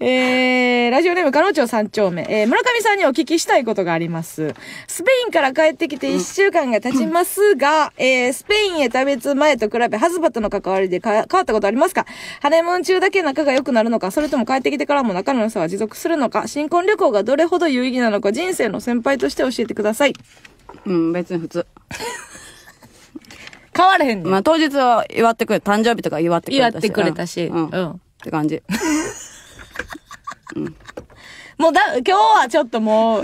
[SPEAKER 1] えー、ラジオネーム、かのチョ三丁目。えー、村上さんにお聞きしたいことがあります。スペインから帰ってきて1週間が経ちますが、えー、スペインへ旅立つ前と比べ、ハズバとの関わりで変わったことありますかハネムーン中だけ仲が良くなるのか、それとも帰ってきてからも仲の良さは持続するのか、新婚旅行がどれほど有意義なのか、人生の先輩として教えてください。うん、別に普通。変わらへ
[SPEAKER 2] んねん。まあ当日は祝ってくれ、誕生日とか祝ってくれたし。祝ってくれたし。うん。うん、って感じ。[laughs]
[SPEAKER 1] うん。もうだ、今日はちょっともう、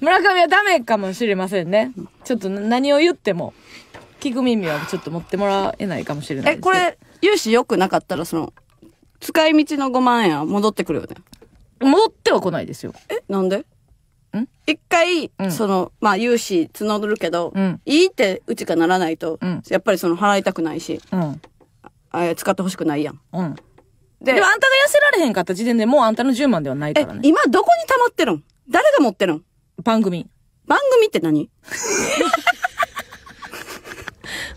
[SPEAKER 1] 村上はダメかもしれませんね。ちょっと何を言っても、聞く耳はちょっと持ってもらえないかもしれないえ、これ、融資良くなかったらその、使い道の5万円は
[SPEAKER 2] 戻ってくるよね。戻っては来ないですよ。え、なんで一回、うんその、まあ、融資募るけど、うんいいってうちがならないと、うんやっぱりその払いた
[SPEAKER 1] くないし、うん。あ使ってほしくないやん。うん。で、でもあんたが痩せられへんかった時点でもうあんたの10万ではないから、ね。今どこに溜まってるん誰が持ってるん番組。番組って何 [laughs]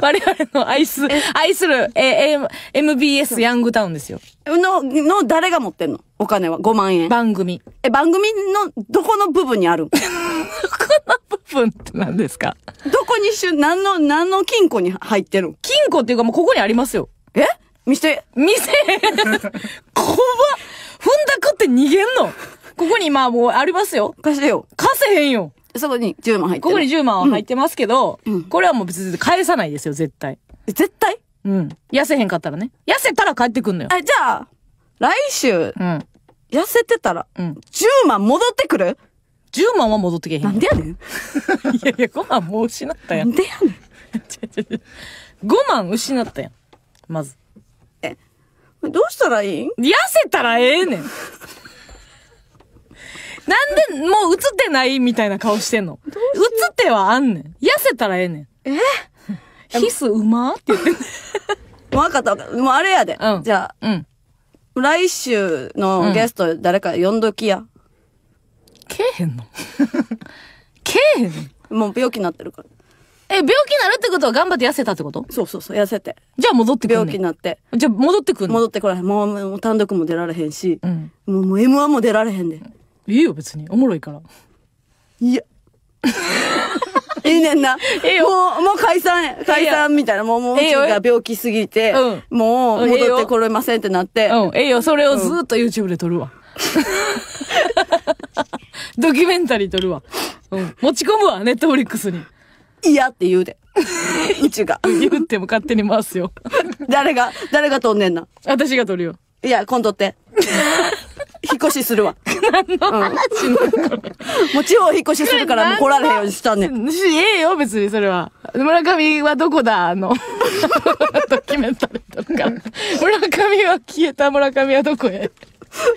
[SPEAKER 1] 我々の愛す、愛する、え、え MBS ヤングタウンですよ。の、の誰が持って
[SPEAKER 2] んのお金は5万円。番組。え、番組のどこの部分にある [laughs] どこ
[SPEAKER 1] の部分って何ですか
[SPEAKER 2] どこにしゅ、何の、何の金庫に入ってる金
[SPEAKER 1] 庫っていうかもうここにありますよ。え見せて。見せこっ踏んだくって逃げんのここにまあもうありますよ。貸してよ。貸せへんよ。そこに10万入ってる。ここに10万は入ってますけど、うん、これはもう別に返さないですよ、絶対。絶対うん。痩せへんかったらね。痩せたら帰ってくんのよ。え、じゃあ、来週、うん。痩せてたら、うん。10万戻ってくる ?10 万は戻ってけへん。なんでやねん [laughs] いやいや、5万もう失ったやん。なんでやねん。5 [laughs] 万失ったやん。まず。え、どうしたらいいん痩せたらええねん。なんでもう映ってないみたいな顔してんの映ってはあんねん。痩せたらええねん。えヒスうまって言って。う分かったわかったもうあれやで。うんじゃうん。あ、来週
[SPEAKER 2] のゲスト誰か呼んどきや。けえへんのけ [laughs] えへんのもう病気になってるから。え、病気になるってことは頑張って痩せたってことそうそうそう、痩せて。じゃあ戻ってくん病気になって。じゃあ戻ってくる戻ってこらへん。もうもう単独も出られへんし、うん。もうもう M1 も出られへんで。いいよ別に。おもろいから。いや。[laughs] いいねんな。ええよ。もう、もう解散、解散みたいな。もう、もう、うちが病気すぎて、う
[SPEAKER 1] ん、もう、戻ってこ
[SPEAKER 2] れませんってなって。うん、
[SPEAKER 1] ええよ。それをずっと YouTube で撮るわ。[laughs] ドキュメンタリー撮るわ。うん。持ち込むわ、ネットフリックスに。嫌って言うで。う [laughs] ちが。[laughs] 言っても勝手に回すよ。誰が、
[SPEAKER 2] 誰が撮んねんな。
[SPEAKER 1] 私が撮るよ。
[SPEAKER 2] いや、今度って。[laughs]
[SPEAKER 1] 引っ越しするわ。何の話、うん、もう地方引っ越しするから、もう来られへんようにしたんねん。し、ええよ、別にそれは。村上はどこだあの、[laughs] ドキュメンタリーとか。村上は消えた、村上はどこへ。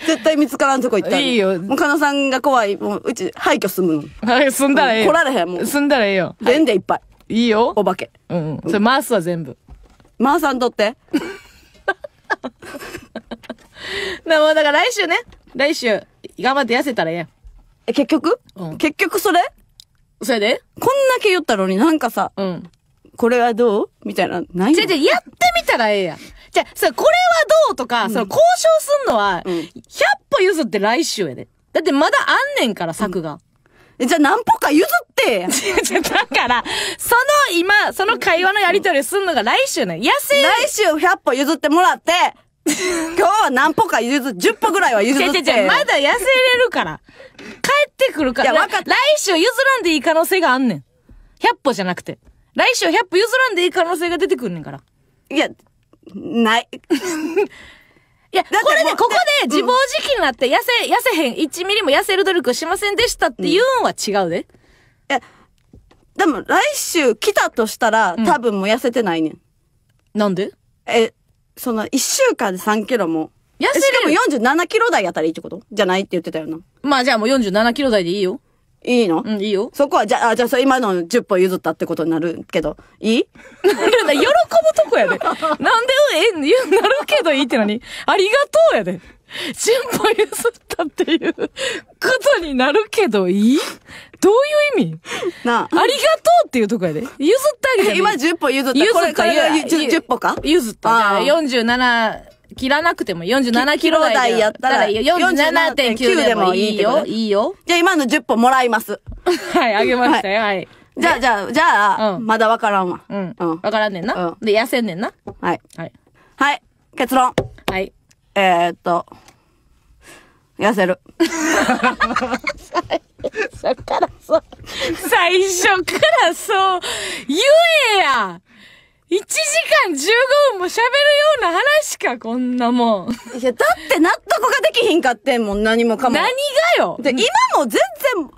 [SPEAKER 2] 絶対見つからんとこ行ったいいよ。もう、カなさんが怖い。もう、うち、廃墟住むの。はい、住んだらええよ。来られへん、もう。住んだらええよ。全んでいっぱい。いいよ。お化け。うん。それ回すわ、全部。回さんとって。なもうだから来週ね。来週、頑張って痩せたらええやん。え、結局、うん、結局それそれでこんだけ言ったのになんかさ、うん。これはどうみたいな、ないじゃじ
[SPEAKER 1] ゃやってみたらええやん。じゃそれこれはどうとか、うん、その交渉すんのは、100歩譲って来週やで。だってまだあんねんから、策が。うんじゃあ何歩か譲って [laughs] だから、その今、その会話のやりとりすんのが来週ね、安い。来週100歩譲ってもらって、[laughs] 今日は何歩か譲って、10歩ぐら
[SPEAKER 2] いは譲って。違うまだ痩せれ
[SPEAKER 1] るから。帰ってくるから。いや、わかった。来週譲らんでいい可能性があんねん。100歩じゃなくて。来週100歩譲らんでいい可能性が出てくんねんから。いや、ない。[laughs] いや、これね、ここで自暴自棄になって、痩せ、痩せへん、1ミリも痩せる努力しませんでしたっていうのは違うで。え、でも来
[SPEAKER 2] 週来たとしたら、うん多分もう痩せてないねん。なんでえ、その1週間で3キロも。痩えしせかも47キロ台あたりってことじゃないって言ってたよな。まあじゃあもう47キロ台でいいよ。いいのうん、いいよ。そこは、じゃあ、じゃあ、そう、今の10歩譲ったってことになるけど、いい [laughs] 喜ぶと
[SPEAKER 1] こやで。[laughs] なんで、え、なるけどいいってのに、ありがとうやで。10歩譲ったっていうことになるけどいいどういう意味なあ。ありがとうっていうとこやで。譲った、あ今10歩譲った。譲った。これ10歩か譲った。47、切らなくても47キロ台やったら47.9でもいいよ。いいよ。じゃあ今の10本もらいます。[laughs] はい、あげました
[SPEAKER 2] よ。はい。じゃあ、じゃあ、じゃあ、まだわからんわ。うん。わからんねんな。で、痩せんねんな。はい。はい。はい。結論。はい。えっと、
[SPEAKER 1] 痩せる。[laughs] 最初からそう、言えや1時間15分も喋るような話か、こんなもん。いや、だって納得ができ
[SPEAKER 2] ひんかってんもん、何もかも。何がよで、今も全然、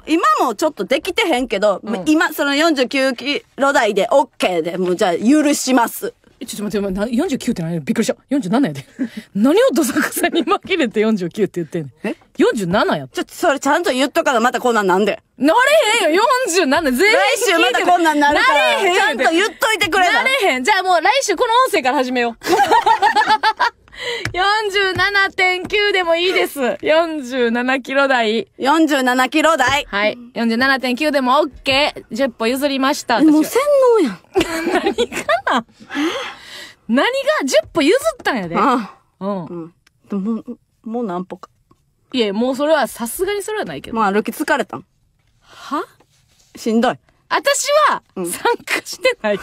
[SPEAKER 2] 今もちょっとできてへんけど、うん、今、その49キロ台で OK で、もうじゃあ許します。ち
[SPEAKER 1] ょっと待って、四49って何びっくりした。47やで。[laughs] 何をどさくさに紛れて49って言ってんねん。え ?47 やちょっとそれちゃんと言っとかな、またこんなんなんで。なれへんよ、47。全員。来週またこんなんなるから。なれへん。ちゃんと言っといてくれなれへん。じゃあもう来週この音声から始めよう。[laughs] 47.9でもいいです。47キロ台。47キロ台。はい。47.9でも OK。10歩譲りました。もう洗脳やん。何かな何が10歩譲ったんやで。あうんう。ん。うももう、もう何歩か。いえ、もうそれはさすがにそれはないけど。まあ
[SPEAKER 2] 歩き疲れたん。は
[SPEAKER 1] しんどい。私は、参加してない。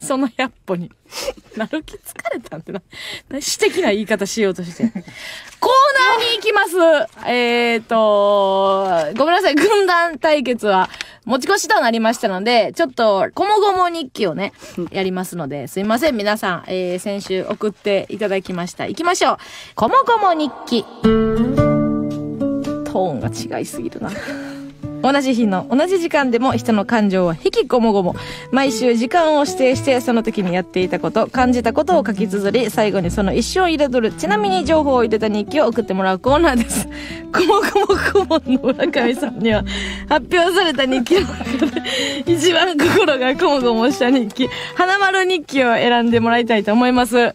[SPEAKER 1] その百歩に。[laughs] なるき疲れたんってな。私的な言い方しようとして。コーナーに行きますえーと、ごめんなさい、軍団対決は持ち越しとなりましたので、ちょっと、こもごも日記をね、やりますので、すいません、皆さん、えー、先週送っていただきました。行きましょう。こもごも日記。トーンが違いすぎるな。同じ日の同じ時間でも人の感情は引きこもごも。毎週時間を指定してその時にやっていたこと、感じたことを書き綴り、最後にその一生を彩る、ちなみに情報を入れた日記を送ってもらうコーナーです。[laughs] こもこもこもの村上さんには、発表された日記の中で、一番心がこもごもした日記、花丸日記を選んでもらいたいと思います。はい。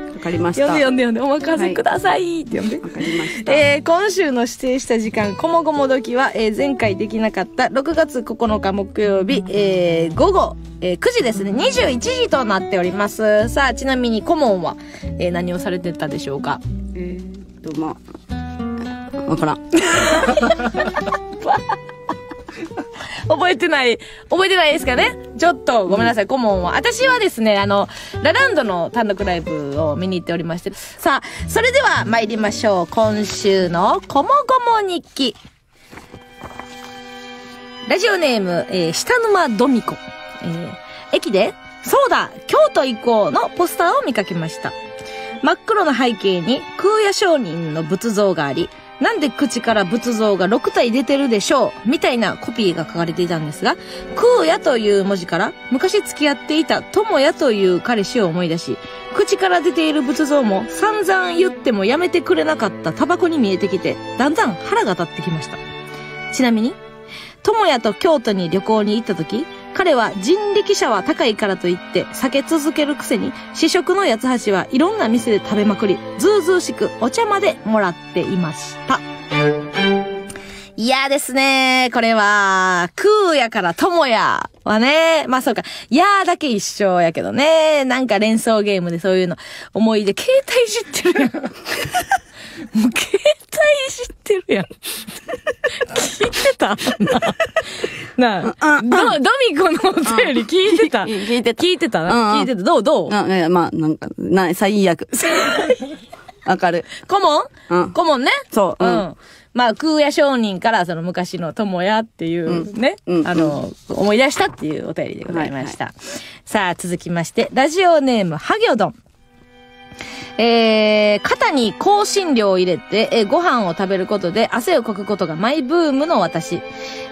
[SPEAKER 1] [laughs] かりました。読んで読んで読んで、お任せください、って読んで。わ、かりました。えー、今週の指定した時間、こもごもどきは、えー、前回できなかった6月9日木曜日、えー、午後、えー、9時ですね、21時となっております。さあ、ちなみに顧問は、えー、何をされてたでしょうか
[SPEAKER 2] えー、
[SPEAKER 1] っと、まわからん。[laughs] 覚えてない、覚えてないですかねちょっとごめんなさい、顧問は。私はですね、あの、ラランドの単独ライブを見に行っておりまして。さあ、それでは参りましょう。今週のこもごも日記。ラジオネーム、えー、下沼ドミコ。えー、駅で、そうだ京都行こうのポスターを見かけました。真っ黒な背景に空也上人の仏像があり、なんで口から仏像が6体出てるでしょうみたいなコピーが書かれていたんですが、空也という文字から昔付き合っていた友也という彼氏を思い出し、口から出ている仏像も散々言ってもやめてくれなかったタバコに見えてきて、だんだん腹が立ってきました。ちなみに、友也と京都に旅行に行った時、彼は人力車は高いからといって避け続けるくせに、試食の八つ橋はいろんな店で食べまくり、ずうずうしくお茶までもらっていました。嫌ですね。これは、空やから友や。はね。まあそうか。やーだけ一緒やけどね。なんか連想ゲームでそういうの。思い出、携帯じってるもう携帯いじってるやん。聞いてたな。なあ、ど、ドミコのお便り聞いてた。[laughs] 聞いてた。聞いてた聞いてた。どうどうまあ、なんか、な、最悪。[laughs] わかる。顧問、ンコ顧問ね。そう。うん。まあ、空也商人から、その昔の友也っていうね、あの、思い出したっていうお便りでございました。さあ、続きまして、ラジオネーム、ハギョドン。えー、肩に香辛料を入れて、えー、ご飯を食べることで汗をかくことがマイブームの私。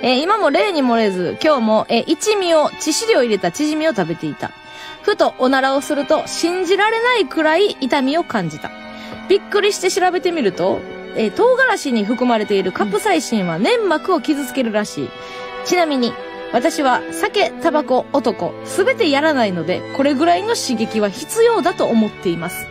[SPEAKER 1] えー、今も例に漏れず、今日も、えー、一味を、致死量入れたチヂミを食べていた。ふとおならをすると、信じられないくらい痛みを感じた。びっくりして調べてみると、えー、唐辛子に含まれているカプサイシンは粘膜を傷つけるらしい。ちなみに、私は酒、タバコ、男、すべてやらないので、これぐらいの刺激は必要だと思っています。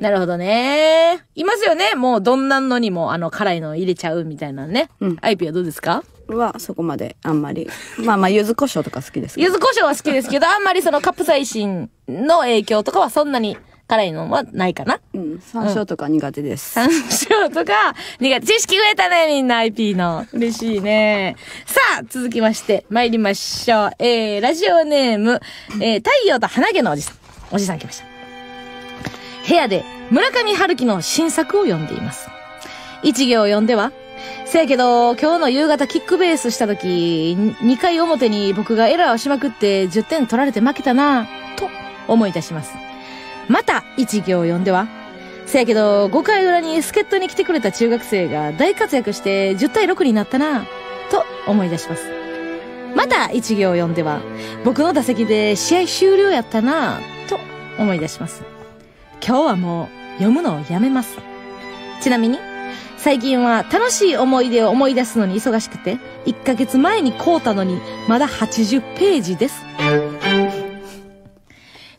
[SPEAKER 1] なるほどね。いますよね。もうどんなのにも、あの、辛いの入れちゃうみたいなね。うん。アイピはどうですかはそこまであん
[SPEAKER 2] まり。まあまあ、柚子胡椒とか好きです柚子胡
[SPEAKER 1] 椒は好きですけど、あんまりそのカプサイシンの影響とかはそんなに辛いのはないかな。うん。山椒とか苦手です。山椒とか苦手。知識増えたね、みんな IP の。嬉しいね。さあ、続きまして参りましょう。えー、ラジオネーム、えー、太陽と花毛のおじさん。おじさん来ました。部屋で村上春樹の新作を読んでいます。一行読んでは、せやけど、今日の夕方キックベースした時、二回表に僕がエラーをしまくって10点取られて負けたなぁ、と思い出します。また一行読んではせやけど、5回裏に助っ人に来てくれた中学生が大活躍して10対6になったな、と思い出します。また一行読んでは、僕の打席で試合終了やったな、と思い出します。今日はもう読むのをやめます。ちなみに、最近は楽しい思い出を思い出すのに忙しくて、1ヶ月前に買うたのにまだ80ページです。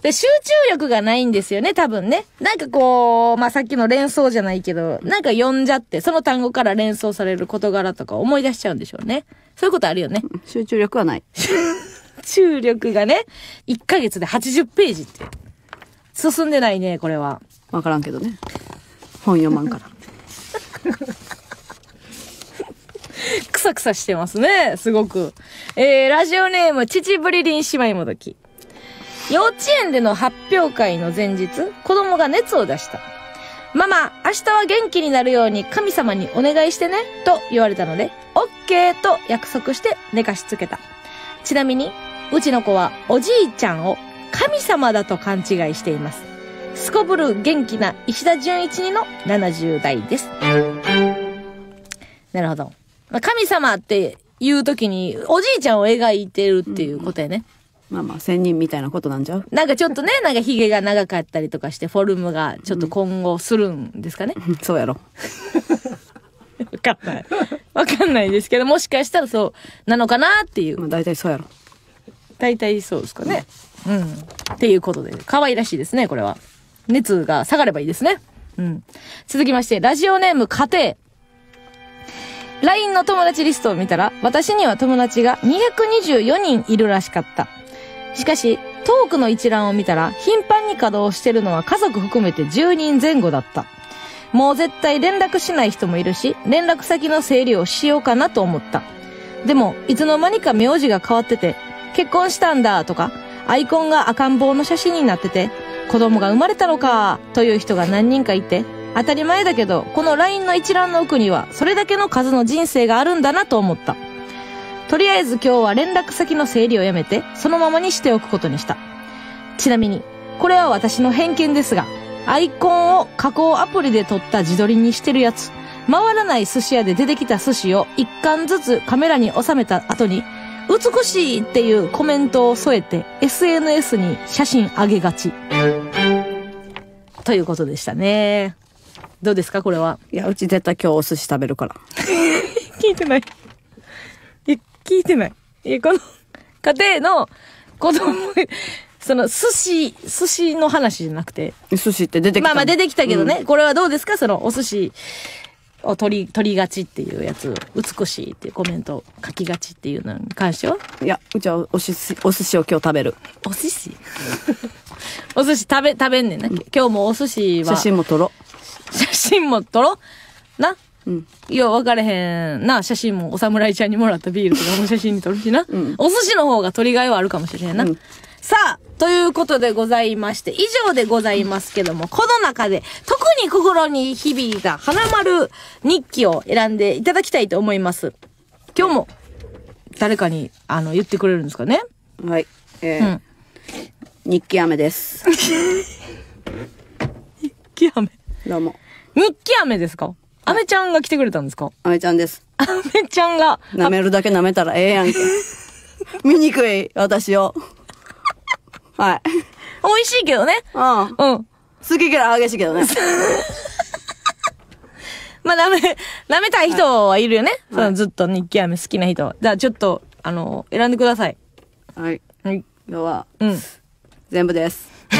[SPEAKER 1] で、集中力がないんですよね、多分ね。なんかこう、まあ、さっきの連想じゃないけど、なんか読んじゃって、その単語から連想される事柄とか思い出しちゃうんでしょうね。そういうことあるよね。集中力はない。集中力がね、1ヶ月で80ページって。進んでないね、これは。わからんけどね。本読まんから。[laughs] くさくさしてますね、すごく。えー、ラジオネーム、ちぶりりん姉妹もどき。幼稚園での発表会の前日、子供が熱を出した。ママ、明日は元気になるように神様にお願いしてね、と言われたので、オッケーと約束して寝かしつけた。ちなみに、うちの子はおじいちゃんを神様だと勘違いしています。すこぶる元気な石田純一にの70代です。なるほど。神様っていう時におじいちゃんを描いてるっていうことやね。うんまあまあ、仙人みたいなことなんじゃなんかちょっとね、[laughs] なんかヒゲが長かったりとかして、フォルムがちょっと今後するんですかね。うん、そうやろ。わかんない。わかんないですけど、もしかしたらそうなのかなっていう。まあ大体そうやろ。大体そうですかね。うん。っていうことで、可愛らしいですね、これは。熱が下がればいいですね。うん。続きまして、ラジオネーム家庭。LINE の友達リストを見たら、私には友達が224人いるらしかった。しかし、トークの一覧を見たら、頻繁に稼働してるのは家族含めて10人前後だった。もう絶対連絡しない人もいるし、連絡先の整理をしようかなと思った。でも、いつの間にか名字が変わってて、結婚したんだとか、アイコンが赤ん坊の写真になってて、子供が生まれたのかという人が何人かいて、当たり前だけど、この LINE の一覧の奥には、それだけの数の人生があるんだなと思った。とりあえず今日は連絡先の整理をやめて、そのままにしておくことにした。ちなみに、これは私の偏見ですが、アイコンを加工アプリで撮った自撮りにしてるやつ、回らない寿司屋で出てきた寿司を一貫ずつカメラに収めた後に、美しいっていうコメントを添えて SNS に写真あげがち。ということでしたね。どうですかこれは。いや、うち絶対今日お寿司食べるから。[laughs] [laughs] 聞いてない。聞いてない。え、この、家庭の子供、[laughs] その、寿司、寿司の話じゃなくて。寿司って出てきた。まあまあ出てきたけどね。うん、これはどうですかその、お寿司を取り、取りがちっていうやつ。美しいっていうコメント書きがちっていうのに関してはいや、うちはお寿司、お寿司を今日食べる。お寿司 [laughs] お寿司食べ、食べんねんな。今日もお寿司は。写真も撮ろ。写真も撮ろな。うん。いや、分かれへんな。写真もお侍ちゃんにもらったビールとかも写真に撮るしな。うん、お寿司の方が取りがいはあるかもしれへんな。うん、さあ、ということでございまして、以上でございますけども、この中で特に心に響いた花丸日記を選んでいただきたいと思います。今日も誰かにあの言ってくれるんですかねはい。えー、うん、
[SPEAKER 2] 日記飴です。[laughs] 日記飴どうも。日記飴ですかアメちゃんが来てくれたんですかアメちゃんです。アメちゃんが。舐めるだけ舐めたらええやんけ。見にくい、私を。はい。
[SPEAKER 1] 美味しいけどね。うん。うん。好き嫌い激しいけどね。[laughs] まあ、舐め、舐めたい人はいるよね。はい、そのずっと日記飴好きな人は。じゃあ、ちょっと、あの、選んでください。はい。はい。今日は、うん。全部です。[laughs]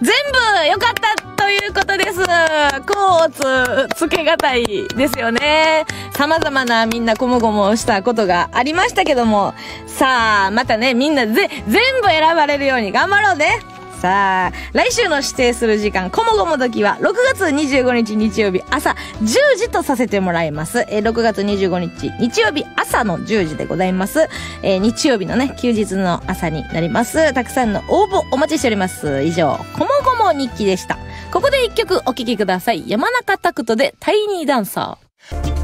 [SPEAKER 1] 全部よかったいうことです。コーツ、つけがたいですよね。様々なみんなこもごもしたことがありましたけども。さあ、またね、みんなぜ、全部選ばれるように頑張ろうね。さあ、来週の指定する時間、こもごも時は、6月25日日曜日朝10時とさせてもらいます。えー、6月25日日曜日朝の10時でございます。えー、日曜日のね、休日の朝になります。たくさんの応募お待ちしております。以上、こもごも日記でした。ここで一曲お聴きください。山中拓人でタイニーダンサー。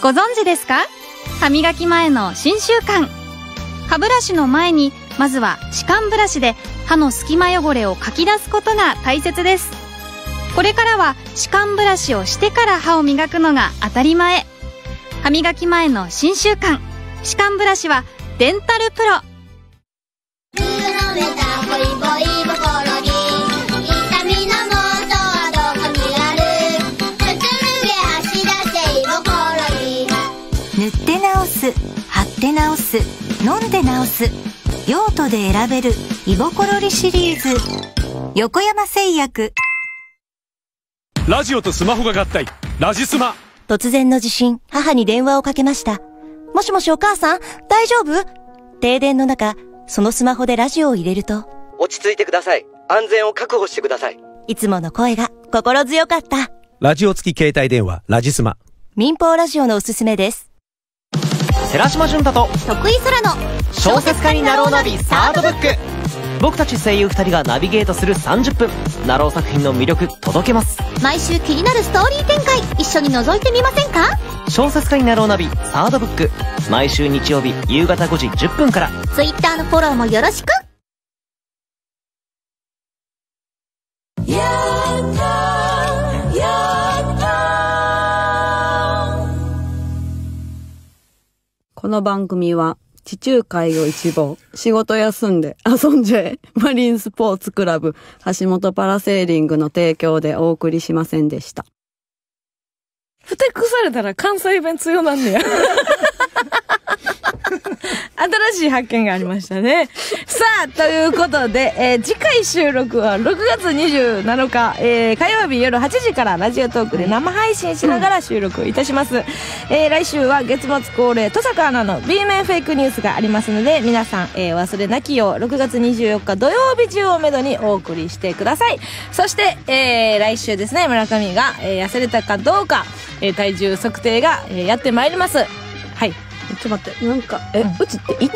[SPEAKER 1] ご存知ですか歯磨き前の新習慣歯ブラシの前にまずは歯間ブラシで歯の隙間汚れをかき出すことが大切ですこれからは歯間ブラシをしてから歯を磨くのが当たり前歯磨き前の新習慣歯間ブラシはデンタルプロす飲んで治す用途で選べる胃心リシリーズ横山製薬
[SPEAKER 2] ラジオとスマホが合体ラジスマ
[SPEAKER 1] 突然の地震母に電話をかけましたもしもしお母さん大丈夫停電の中そのスマホでラジオを入れると
[SPEAKER 2] 落ち着いてください安全を確
[SPEAKER 1] 保してくださいいつもの声が心強かった
[SPEAKER 2] ラジオ付き携帯電話ラジスマ
[SPEAKER 1] 民放ラジオのおすすめです寺島純太と徳井空の小説家になろうナビサードブック僕たち声優2人がナビゲートする30分ナロー作品の魅力届けます毎週気になるストーリー展開一緒に覗いてみませんか小説家になろうナビサードブック毎週日曜日夕方5時10分から Twitter のフォローもよろしく
[SPEAKER 2] この番組は地中海を一望、仕事休んで遊んじゃえ、マリンスポーツクラブ、橋本パラセーリングの提供でお送りしませんでした。
[SPEAKER 1] ふてくされたら関西弁強なんねや。[laughs] 新しい発見がありましたね。さあ、ということで、えー、次回収録は6月27日、えー、火曜日夜8時からラジオトークで生配信しながら収録いたします。えー、来週は月末恒例、登坂アナの B 面フェイクニュースがありますので、皆さん、えー、忘れなきよう、6月24日土曜日中をめどにお送りしてください。そして、えー、来週ですね、村上が、えー、痩せれたかどうか、えー、体重測定が、えー、やってまいります。ちょっと待って、なんか、え、うん、うちってい